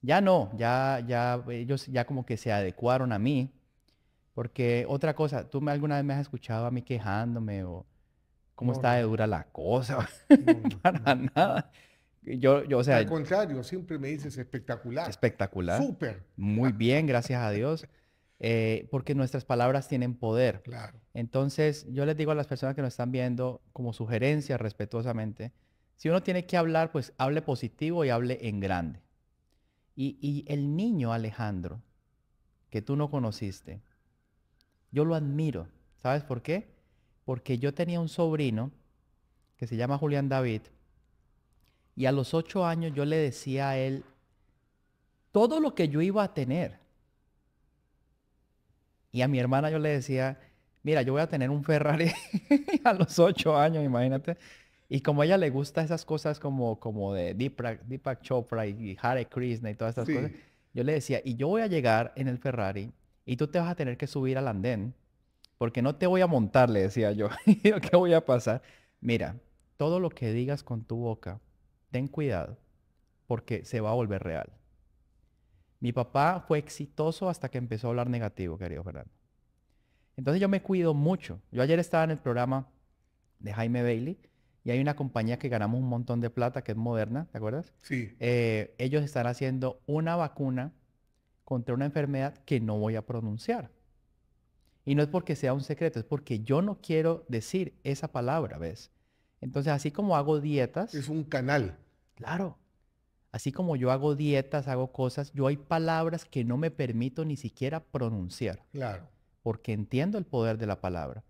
Ya no, ya, ya, ellos ya como que se adecuaron a mí. Porque otra cosa, tú me, alguna vez me has escuchado a mí quejándome o cómo está de dura la cosa. Para nada. Yo, o sea, Al contrario, siempre me dices espectacular. Espectacular. Súper. Muy bien, gracias a Dios. Eh, porque nuestras palabras tienen poder. Claro. Entonces, yo les digo a las personas que nos están viendo, como sugerencia respetuosamente, si uno tiene que hablar, pues hable positivo y hable en grande. y el niño Alejandro, que tú no conociste, yo lo admiro. ¿Sabes por qué? Porque yo tenía un sobrino que se llama Julián David y a los ocho años yo le decía a él todo lo que yo iba a tener. Y a mi hermana yo le decía, mira, yo voy a tener un Ferrari a los ocho años, imagínate. Y como a ella le gusta esas cosas como, como de Deepak, Chopra y Hare Krishna y todas estas cosas, yo le decía, y yo voy a llegar en el Ferrari y tú te vas a tener que subir al andén porque no te voy a montar, le decía yo. ¿Qué voy a pasar? Mira, todo lo que digas con tu boca, ten cuidado porque se va a volver real. Mi papá fue exitoso hasta que empezó a hablar negativo, querido Fernando. Entonces yo me cuido mucho. Yo ayer estaba en el programa de Jaime Bailey y hay una compañía que ganamos un montón de plata que es moderna, ¿te acuerdas? Sí. Eh, ellos están haciendo una vacuna contra una enfermedad que no voy a pronunciar. Y no es porque sea un secreto, es porque yo no quiero decir esa palabra, ¿ves? Entonces, así como hago dietas... Es un canal. Claro. Así como yo hago dietas, hago cosas, yo hay palabras que no me permito ni siquiera pronunciar. Claro. Porque entiendo el poder de la palabra.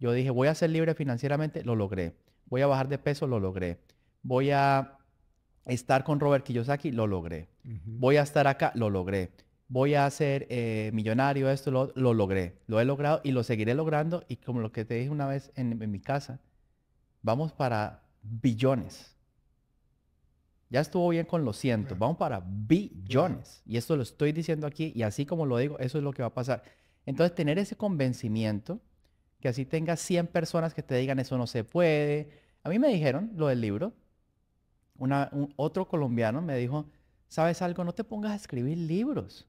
Yo dije, voy a ser libre financieramente, lo logré. Voy a bajar de peso, lo logré. Voy a estar con Robert Kiyosaki, lo logré. Voy a estar acá, lo logré voy a ser eh, millonario, esto, lo, lo logré, lo he logrado y lo seguiré logrando. Y como lo que te dije una vez en, mi casa, vamos para billones. Ya estuvo bien con los cientos, vamos para billones. Y esto lo estoy diciendo aquí y así como lo digo, eso es lo que va a pasar. Entonces, tener ese convencimiento, que así tengas 100 personas que te digan eso no se puede. A mí me dijeron lo del libro, un, otro colombiano me dijo, ¿sabes algo? No te pongas a escribir libros.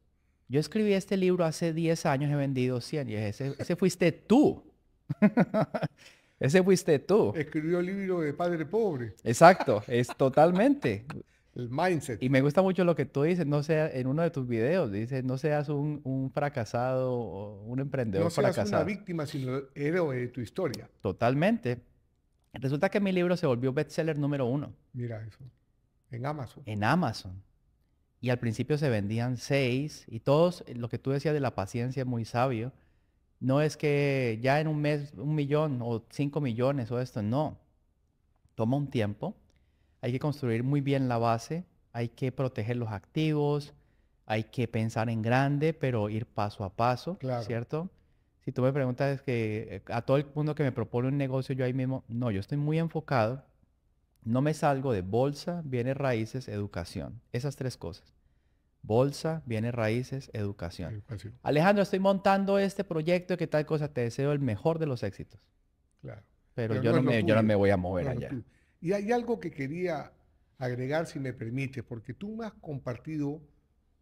Yo escribí este libro hace 10 años, he vendido 100 y ese, fuiste tú. ese fuiste tú. Escribió el libro de Padre Pobre. Exacto, es totalmente. el mindset. Y me gusta mucho lo que tú dices, no sea, en uno de tus videos, dices, no seas un, fracasado, un emprendedor fracasado. No seas una víctima, sino héroe de tu historia. Totalmente. Resulta que mi libro se volvió bestseller número uno. Mira eso. En Amazon. En Amazon y al principio se vendían seis y todos, eh, lo que tú decías de la paciencia es muy sabio, no es que ya en un mes un millón o cinco millones o esto, no, toma un tiempo, hay que construir muy bien la base, hay que proteger los activos, hay que pensar en grande, pero ir paso a paso, ¿cierto? Si tú me preguntas que eh, a todo el mundo que me propone un negocio yo ahí mismo, no, yo estoy muy enfocado no me salgo de bolsa, bienes raíces, educación. Esas tres cosas. Bolsa, bienes raíces, educación. Alejandro, estoy montando este proyecto, que tal cosa? Te deseo el mejor de los éxitos. Pero, yo, no, me, yo, no me, voy a mover allá. Y hay algo que quería agregar, si me permite, porque tú me has compartido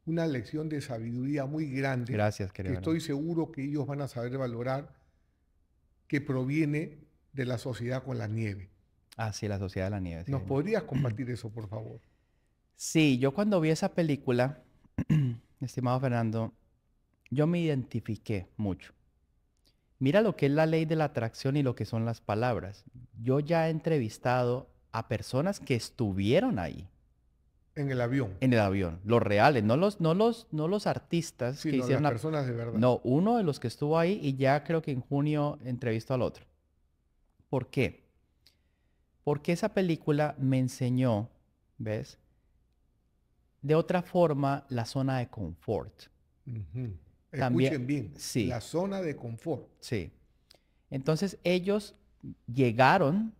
una lección de sabiduría muy grande. Gracias, querido. Que estoy seguro que ellos van a saber valorar, que proviene de la sociedad con la nieve. Ah, sí, la Sociedad de la Nieve. ¿Nos podrías compartir eso, por favor? Sí, yo cuando vi esa película, estimado Fernando, yo me identifiqué mucho. Mira lo que es la ley de la atracción y lo que son las palabras. Yo ya he entrevistado a personas que estuvieron ahí. En el avión. En el avión, los reales, no los, no los, no los artistas que no, hicieron. Las personas de verdad. No, uno de los que estuvo ahí y ya creo que en junio entrevistó al otro. ¿Por qué? Porque esa película me enseñó, ¿ves? De otra forma, la zona de confort. Escuchen bien. Sí. La zona de confort. Sí. Entonces ellos llegaron,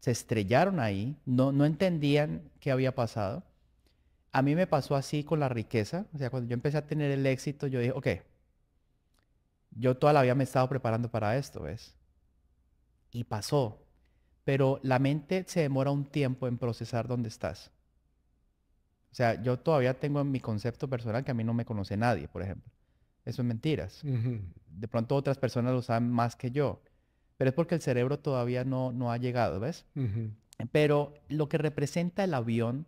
se estrellaron ahí, no, no entendían qué había pasado. A mí me pasó así con la riqueza. O sea, cuando yo empecé a tener el éxito, yo dije, ok, yo toda la vida me he estado preparando para esto, ¿ves? Y pasó pero la mente se demora un tiempo en procesar dónde estás. O sea, yo todavía tengo en mi concepto personal que a mí no me conoce nadie, por ejemplo. Eso es mentiras. De pronto otras personas lo saben más que yo, pero es porque el cerebro todavía no, no ha llegado, ¿ves? Pero lo que representa el avión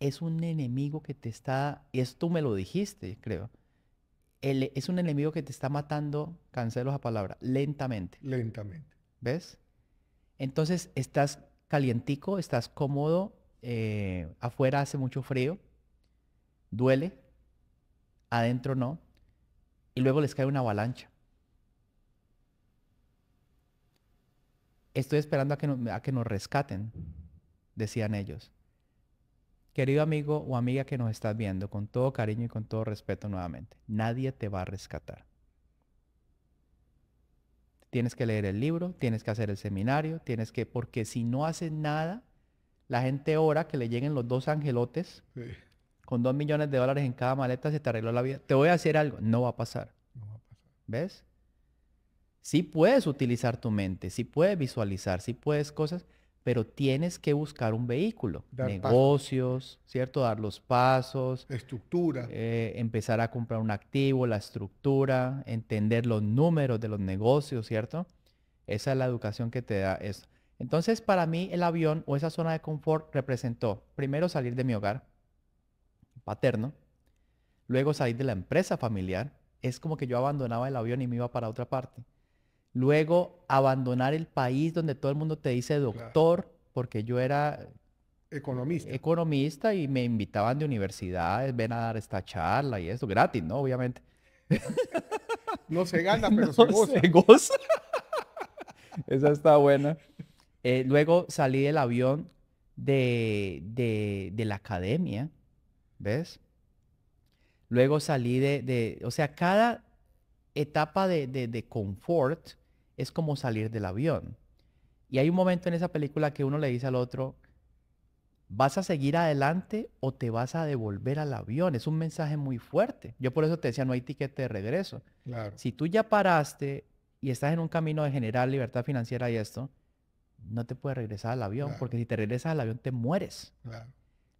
es un enemigo que te está, y esto tú me lo dijiste, creo, es un enemigo que te está matando, cancelos a palabra, lentamente. Lentamente. ¿Ves? Entonces estás calientico, estás cómodo, eh, afuera hace mucho frío, duele, adentro no, y luego les cae una avalancha. Estoy esperando que, a que nos rescaten, decían ellos. Querido amigo o amiga que nos estás viendo, con todo cariño y con todo respeto nuevamente, nadie te va a rescatar. Tienes que leer el libro, tienes que hacer el seminario, tienes que, porque si no haces nada, la gente ora que le lleguen los dos angelotes con dos millones de dólares en cada maleta, se te arregló la vida. Te voy a hacer algo, no va a pasar. No va a pasar. ¿Ves? Sí puedes utilizar tu mente, si puedes visualizar, si puedes cosas, pero tienes que buscar un vehículo, negocios, ¿cierto? Dar los pasos. Estructura. Eh, empezar a comprar un activo, la estructura, entender los números de los negocios, ¿cierto? Esa es la educación que te da eso. Entonces, para mí, el avión o esa zona de confort representó primero salir de mi hogar paterno, luego salir de la empresa familiar. Es como que yo abandonaba el avión y me iba para otra parte. Luego, abandonar el país donde todo el mundo te dice doctor, porque yo era... Economista. Economista y me invitaban de universidades, ven a dar esta charla y eso, gratis, ¿no? Obviamente. no se gana, pero se goza. Esa está buena. Eh, luego salí del avión de, de, la academia, ¿ves? Luego salí de, o sea, cada etapa de, de, de confort es como salir del avión. Y hay un momento en esa película que uno le dice al otro, ¿vas a seguir adelante o te vas a devolver al avión? Es un mensaje muy fuerte. Yo por eso te decía, no hay tiquete de regreso. Si tú ya paraste y estás en un camino de generar libertad financiera y esto, no te puedes regresar al avión, porque si te regresas al avión te mueres.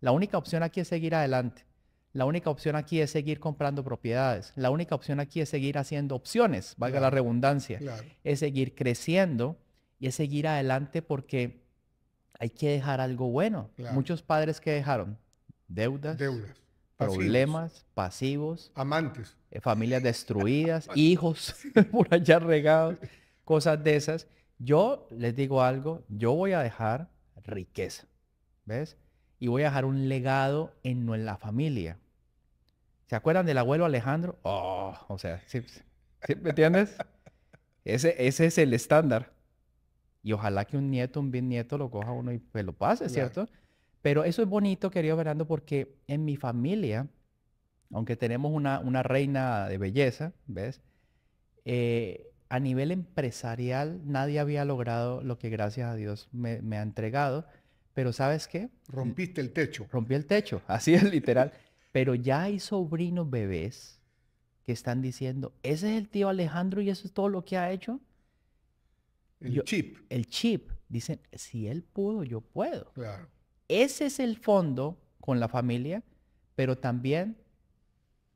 La única opción aquí es seguir adelante. La única opción aquí es seguir comprando propiedades. La única opción aquí es seguir haciendo opciones, valga la redundancia. Es seguir creciendo y es seguir adelante porque hay que dejar algo bueno. Muchos padres que dejaron deudas, deudas problemas, pasivos, amantes, eh, familias destruidas, hijos por allá regados, cosas de esas. Yo les digo algo, yo voy a dejar riqueza. ¿Ves? y voy a dejar un legado en la familia. ¿Se acuerdan del abuelo Alejandro? Oh, o sea, ¿sí, me entiendes? Ese, es el estándar. Y ojalá que un nieto, un bien nieto, lo coja uno y pues lo pase, ¿cierto? Pero eso es bonito, querido Fernando, porque en mi familia, aunque tenemos una, reina de belleza, ¿ves? Eh, a nivel empresarial nadie había logrado lo que gracias a Dios me ha entregado pero ¿sabes qué? Rompiste el techo. Rompí el techo, así es literal. Pero ya hay sobrinos bebés que están diciendo, ese es el tío Alejandro y eso es todo lo que ha hecho. El chip. El chip. Dicen, si él pudo, yo puedo. Claro. Ese es el fondo con la familia, pero también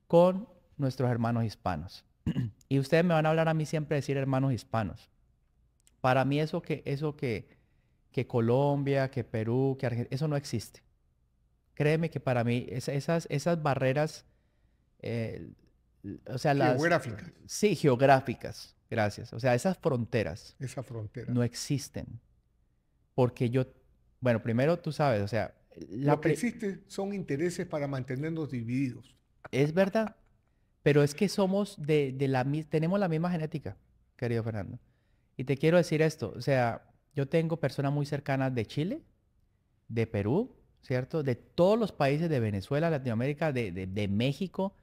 con nuestros hermanos hispanos. y ustedes me van a hablar a mí siempre de decir hermanos hispanos. Para mí eso que, eso que, que Colombia, que Perú, que Argentina, eso no existe. Créeme que para mí esas, barreras, eh, o sea, las... Geográficas. Sí, geográficas, gracias. O sea, esas fronteras. Esa frontera. No existen. Porque yo, bueno, primero tú sabes, o sea... Lo que existe son intereses para mantenernos divididos. Es verdad, pero es que somos de, de la, tenemos la misma genética, querido Fernando. Y te quiero decir esto, o sea, yo tengo personas muy cercanas de Chile, de Perú, ¿cierto? De todos los países de Venezuela, Latinoamérica, de, México,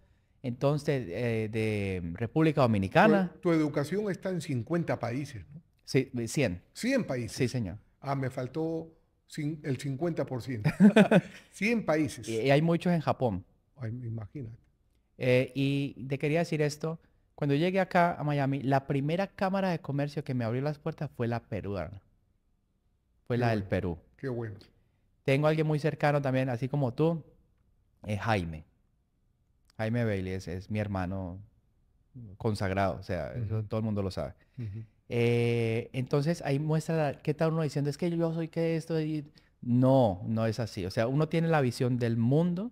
entonces eh, de República Dominicana. Tu, educación está en 50 países, ¿no? Sí, 100. 100 países. Sí, señor. Ah, me faltó el 50%. 100 países. Y, hay muchos en Japón. Ay, imagínate. Eh, y te quería decir esto. Cuando llegué acá a Miami, la primera cámara de comercio que me abrió las puertas fue la peruana fue la del Perú. Qué bueno. Tengo a alguien muy cercano también, así como tú, es eh, Jaime. Jaime Bailey es, mi hermano consagrado, o sea, todo el mundo lo sabe. Eh, entonces ahí muestra qué tal uno diciendo, es que yo soy que esto y... No, no es así. O sea, uno tiene la visión del mundo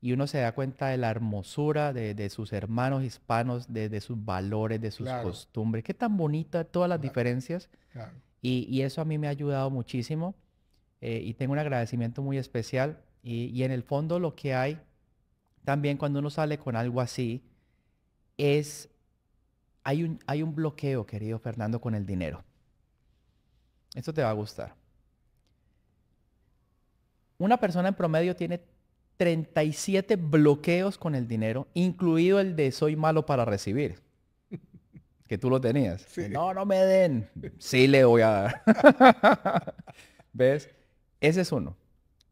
y uno se da cuenta de la hermosura de, sus hermanos hispanos, de, sus valores, de sus costumbres. Qué tan bonita todas las diferencias. Claro. Y, eso a mí me ha ayudado muchísimo eh, y tengo un agradecimiento muy especial. Y, y, en el fondo lo que hay también cuando uno sale con algo así es, hay un, hay un bloqueo, querido Fernando, con el dinero. Esto te va a gustar. Una persona en promedio tiene 37 bloqueos con el dinero, incluido el de soy malo para recibir que tú lo tenías. No, no me den. Sí le voy a dar. ¿Ves? Ese es uno.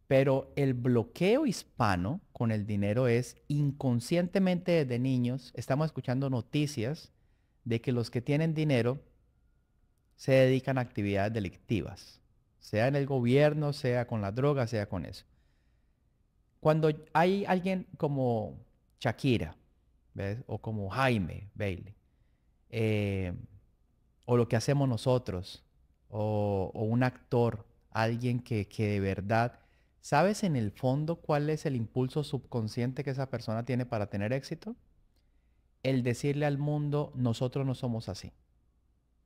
Pero el bloqueo hispano con el dinero es inconscientemente desde niños. Estamos escuchando noticias de que los que tienen dinero se dedican a actividades delictivas, sea en el gobierno, sea con la droga, sea con eso. Cuando hay alguien como Shakira, ¿ves? o como Jaime Bailey, eh, o lo que hacemos nosotros, o, un actor, alguien que, que, de verdad, ¿sabes en el fondo cuál es el impulso subconsciente que esa persona tiene para tener éxito? El decirle al mundo, nosotros no somos así.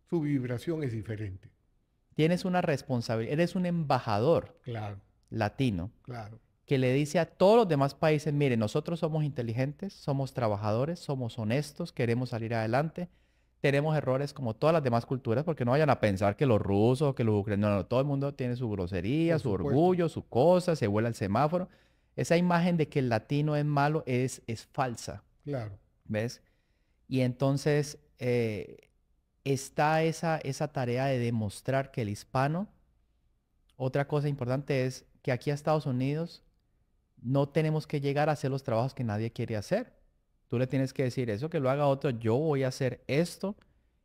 Su vibración es diferente. Tienes una responsabilidad, eres un embajador claro. latino. Claro que le dice a todos los demás países, mire, nosotros somos inteligentes, somos trabajadores, somos honestos, queremos salir adelante, tenemos errores como todas las demás culturas, porque no vayan a pensar que los rusos, que los ucranianos, no, todo el mundo tiene su grosería, su orgullo, su cosa, se vuela el semáforo. Esa imagen de que el latino es malo es, es falsa. Claro. ¿Ves? Y entonces eh, está esa, esa tarea de demostrar que el hispano, otra cosa importante es que aquí a Estados Unidos no tenemos que llegar a hacer los trabajos que nadie quiere hacer. Tú le tienes que decir, eso que lo haga otro, yo voy a hacer esto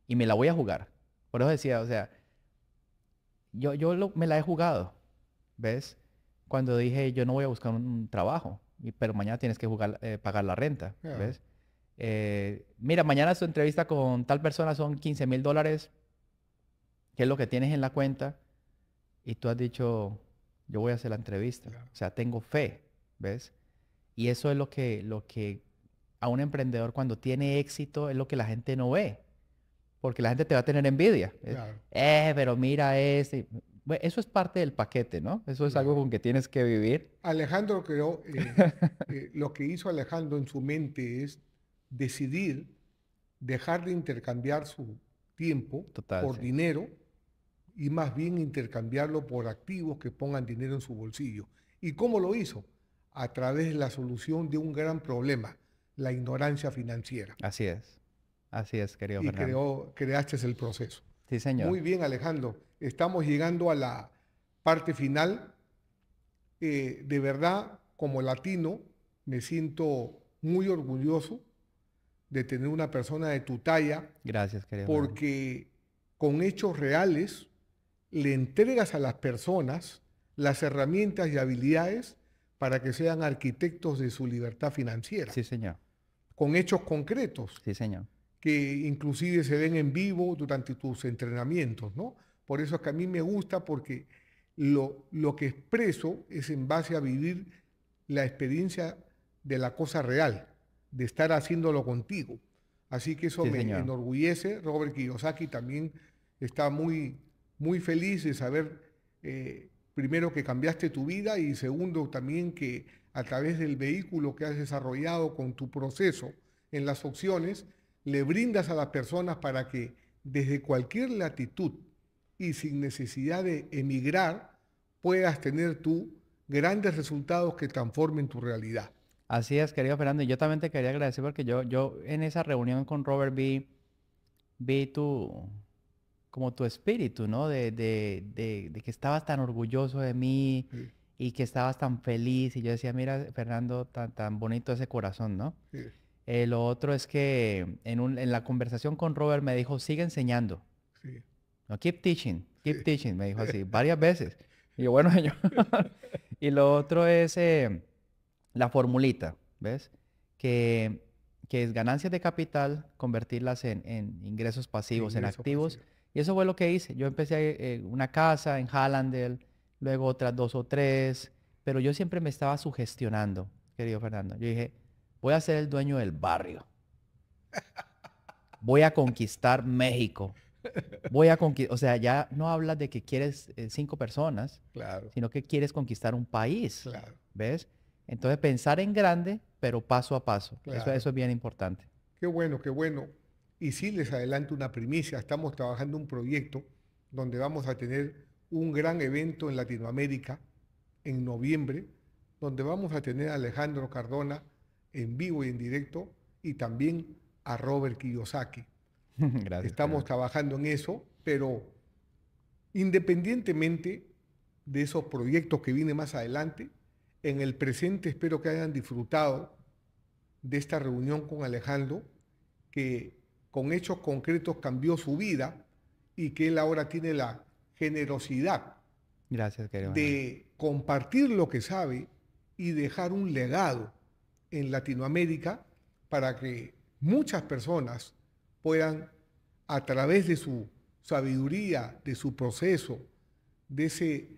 y me la voy a jugar. Por eso decía, o sea, yo, yo me la he jugado, ¿ves? Cuando dije, yo no voy a buscar un trabajo, y, pero mañana tienes que jugar, eh, pagar la renta, ¿ves? Eh, mira, mañana su entrevista con tal persona son 15 mil dólares, que es lo que tienes en la cuenta, y tú has dicho, yo voy a hacer la entrevista. O sea, tengo fe, ¿ves? Y eso es lo que, lo que a un emprendedor cuando tiene éxito es lo que la gente no ve, porque la gente te va a tener envidia. Eh, pero mira ese eso es parte del paquete, ¿no? Eso es algo con que tienes que vivir. Alejandro creo, eh, eh, lo que hizo Alejandro en su mente es decidir dejar de intercambiar su tiempo por dinero y más bien intercambiarlo por activos que pongan dinero en su bolsillo. ¿Y cómo lo hizo? A través de la solución de un gran problema la ignorancia financiera. Así es, así es, querido. Y creaste el proceso. Sí, señor. Muy bien, Alejandro. Estamos llegando a la parte final. Eh, de verdad, como latino, me siento muy orgulloso de tener una persona de tu talla. Gracias, querido. Porque con hechos reales le entregas a las personas las herramientas y habilidades para que sean arquitectos de su libertad financiera. Sí, señor con hechos concretos. Que inclusive se ven en vivo durante tus entrenamientos, ¿no? Por eso es que a mí me gusta porque lo, lo que expreso es en base a vivir la experiencia de la cosa real, de estar haciéndolo contigo. Así que eso me enorgullece. Robert Kiyosaki también está muy, muy feliz de saber, eh, primero, que cambiaste tu vida y segundo, también que a través del vehículo que has desarrollado con tu proceso en las opciones, le brindas a las personas para que desde cualquier latitud y sin necesidad de emigrar puedas tener tú grandes resultados que transformen tu realidad. Así es, querido Fernando. Y yo también te quería agradecer porque yo, yo en esa reunión con Robert vi, vi tu, como tu espíritu, ¿no? De, que estabas tan orgulloso de mí y que estabas tan feliz y yo decía, mira, Fernando, tan, tan bonito ese corazón, ¿no? Sí. Eh, lo otro es que en, un, en, la conversación con Robert me dijo, sigue enseñando. Sí. No, keep teaching, keep teaching, me dijo así varias veces. Y yo, bueno, señor. y lo otro es eh, la formulita, ¿ves? Que, que, es ganancias de capital, convertirlas en, en ingresos pasivos, en activos. Y eso fue lo que hice. Yo empecé eh, una casa en Hallandel, luego otras dos o tres, pero yo siempre me estaba sugestionando, querido Fernando. Yo dije, voy a ser el dueño del barrio. Voy a conquistar México. Voy a conquistar, o sea, ya no hablas de que quieres eh, cinco personas, claro. sino que quieres conquistar un país. Claro. ¿Ves? Entonces pensar en grande, pero paso a paso. Eso, eso es bien importante. Qué bueno, qué bueno. Y sí, les adelanto una primicia. Estamos trabajando un proyecto donde vamos a tener un gran evento en Latinoamérica en noviembre, donde vamos a tener a Alejandro Cardona en vivo y en directo y también a Robert Kiyosaki. Estamos trabajando en eso, pero independientemente de esos proyectos que vienen más adelante, en el presente espero que hayan disfrutado de esta reunión con Alejandro, que con hechos concretos cambió su vida y que él ahora tiene la generosidad. Gracias, De compartir lo que sabe y dejar un legado en Latinoamérica para que muchas personas puedan, a través de su sabiduría, de su proceso, de, ese,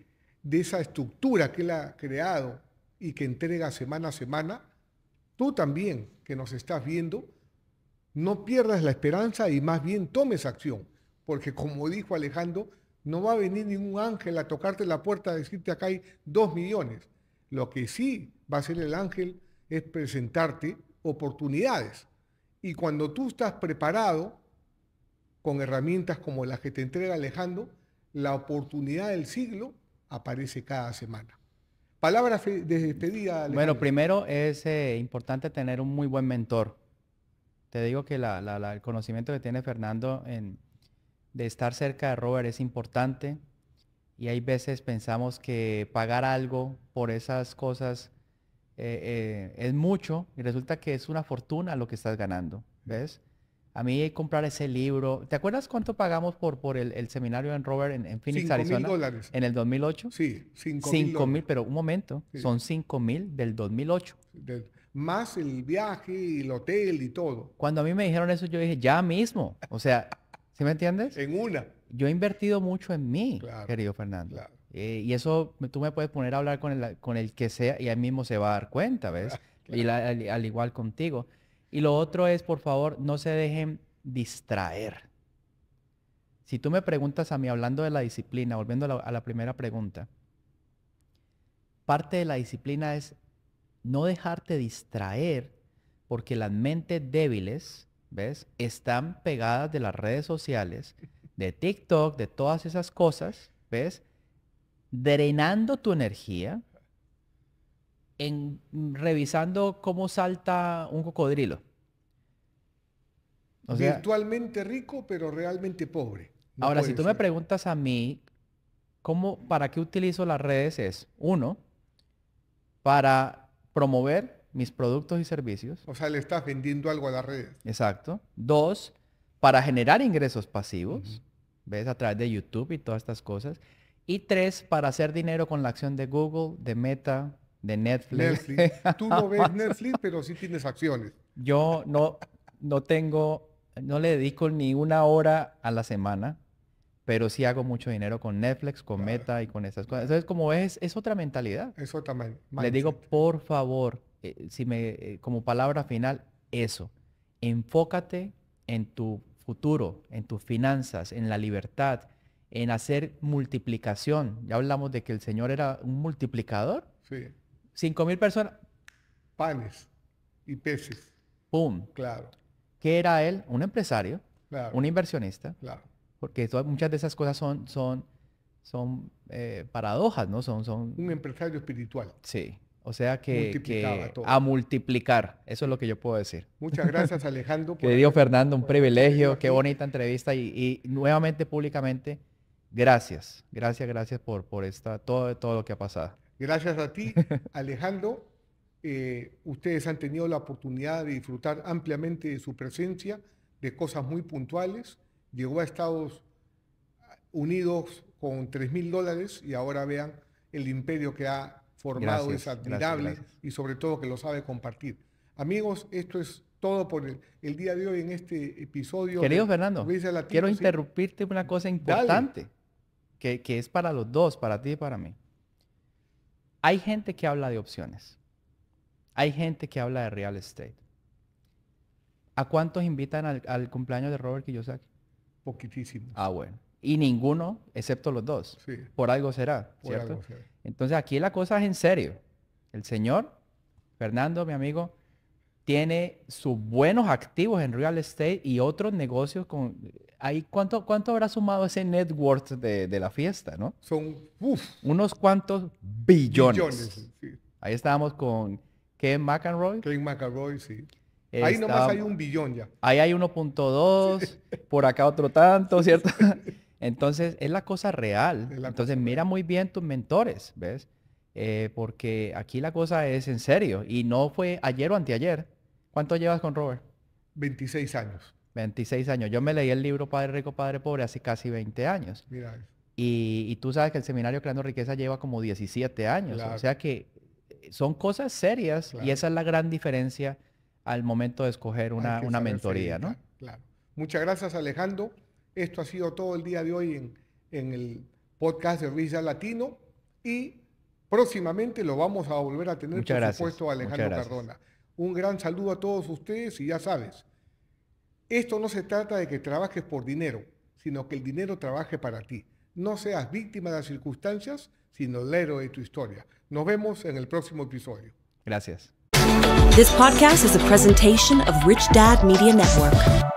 de esa estructura que él ha creado y que entrega semana a semana, tú también que nos estás viendo, no pierdas la esperanza y más bien tomes acción, porque como dijo Alejandro, no va a venir ningún ángel a tocarte la puerta a decirte acá hay dos millones. Lo que sí va a ser el ángel es presentarte oportunidades. Y cuando tú estás preparado con herramientas como las que te entrega Alejandro, la oportunidad del siglo aparece cada semana. Palabras de despedida. Alejandro. Bueno, primero es eh, importante tener un muy buen mentor. Te digo que el conocimiento que tiene Fernando en, de estar cerca de Robert es importante y hay veces pensamos que pagar algo por esas cosas eh, eh, es mucho y resulta que es una fortuna lo que estás ganando, ¿ves? A mí comprar ese libro, ¿te acuerdas cuánto pagamos por, por el, seminario en Robert en, en Phoenix, Arizona? dólares. ¿En el 2008? Sí, Cinco mil. Cinco mil, pero un momento, son cinco mil del 2008. más el viaje, el hotel y todo. Cuando a mí me dijeron eso, yo dije, ya mismo. O sea, ¿Sí me entiendes? En una. Yo he invertido mucho en mí, querido Fernando. Eh, y eso tú me puedes poner a hablar con el, con el que sea y él mismo se va a dar cuenta, ¿ves? y al, igual contigo. Y lo otro es, por favor, no se dejen distraer. Si tú me preguntas a mí, hablando de la disciplina, volviendo a la primera pregunta, parte de la disciplina es no dejarte distraer porque las mentes débiles ¿ves? Están pegadas de las redes sociales, de TikTok, de todas esas cosas, ¿ves? Drenando tu energía en mm, revisando cómo salta un cocodrilo. Virtualmente rico, pero realmente pobre. ahora, si tú me preguntas a mí, ¿cómo, ¿para qué utilizo las redes? Es, uno, para promover mis productos y servicios. O sea, le estás vendiendo algo a las redes. Exacto. Dos, para generar ingresos pasivos, ¿ves? A través de YouTube y todas estas cosas. Y tres, para hacer dinero con la acción de Google, de Meta, de Netflix. Tú no ves Netflix, pero sí tienes acciones. Yo no, no tengo, no le dedico ni una hora a la semana, pero sí hago mucho dinero con Netflix, con Meta y con esas cosas. Entonces, como ves, es otra mentalidad. Es otra Le digo, por favor, eh, si me, eh, como palabra final, eso. Enfócate en tu futuro, en tus finanzas, en la libertad, en hacer multiplicación. Ya hablamos de que el Señor era un multiplicador. Sí. Cinco mil personas. Panes y peces. ¡Pum! Claro. ¿Qué era él? Un empresario, un inversionista. Porque todas, muchas de esas cosas son, son, son eh, paradojas, ¿no? Son, son... Un empresario espiritual. Sí. O sea que, a multiplicar, eso es lo que yo puedo decir. Muchas gracias Alejandro. dio, Fernando, un privilegio, qué bonita entrevista y, nuevamente públicamente, gracias, gracias, gracias por, por esta, todo, todo lo que ha pasado. Gracias a ti, Alejandro. Eh, ustedes han tenido la oportunidad de disfrutar ampliamente de su presencia, de cosas muy puntuales. Llegó a Estados Unidos con 3 mil dólares y ahora vean el imperio que ha formado, es admirable y sobre todo que lo sabe compartir. Amigos, esto es todo por el, día de hoy en este episodio. Querido Fernando, quiero interrumpirte una cosa importante que, es para los dos, para ti y para mí. Hay gente que habla de opciones. Hay gente que habla de real estate. ¿A cuántos invitan al, cumpleaños de Robert Kiyosaki? Poquitísimos. Ah, bueno. Y ninguno, excepto los dos. Sí. Por algo será, Algo será. Entonces aquí la cosa es en serio. El señor, Fernando, mi amigo, tiene sus buenos activos en real estate y otros negocios con... Ahí, ¿cuánto, ¿Cuánto habrá sumado ese net worth de, la fiesta, no? Son unos cuantos billones. Ahí estábamos con Ken McEnroy. Ken McEnroy, sí. ahí nomás hay un billón ya. Ahí hay 1.2, por acá otro tanto, ¿cierto? Entonces, es la cosa real. Entonces, mira muy bien tus mentores, ¿ves? Eh, porque aquí la cosa es en serio. Y no fue ayer o anteayer. ¿Cuánto llevas con Robert? 26 años. 26 años. Yo me leí el libro Padre Rico, Padre Pobre hace casi 20 años. Y, tú sabes que el seminario Creando Riqueza lleva como 17 años. O sea que eh, son cosas serias y esa es la gran diferencia al momento de escoger una, una mentoría, ¿no? Claro. Muchas gracias, Alejandro. Esto ha sido todo el día de hoy en, el podcast de Rizal Latino y próximamente lo vamos a volver a tener, por supuesto, Alejandro Cardona. Un gran saludo a todos ustedes y ya sabes, esto no se trata de que trabajes por dinero, sino que el dinero trabaje para ti. No seas víctima de las circunstancias, sino el héroe de tu historia. Nos vemos en el próximo episodio. Gracias. Rich Media Network.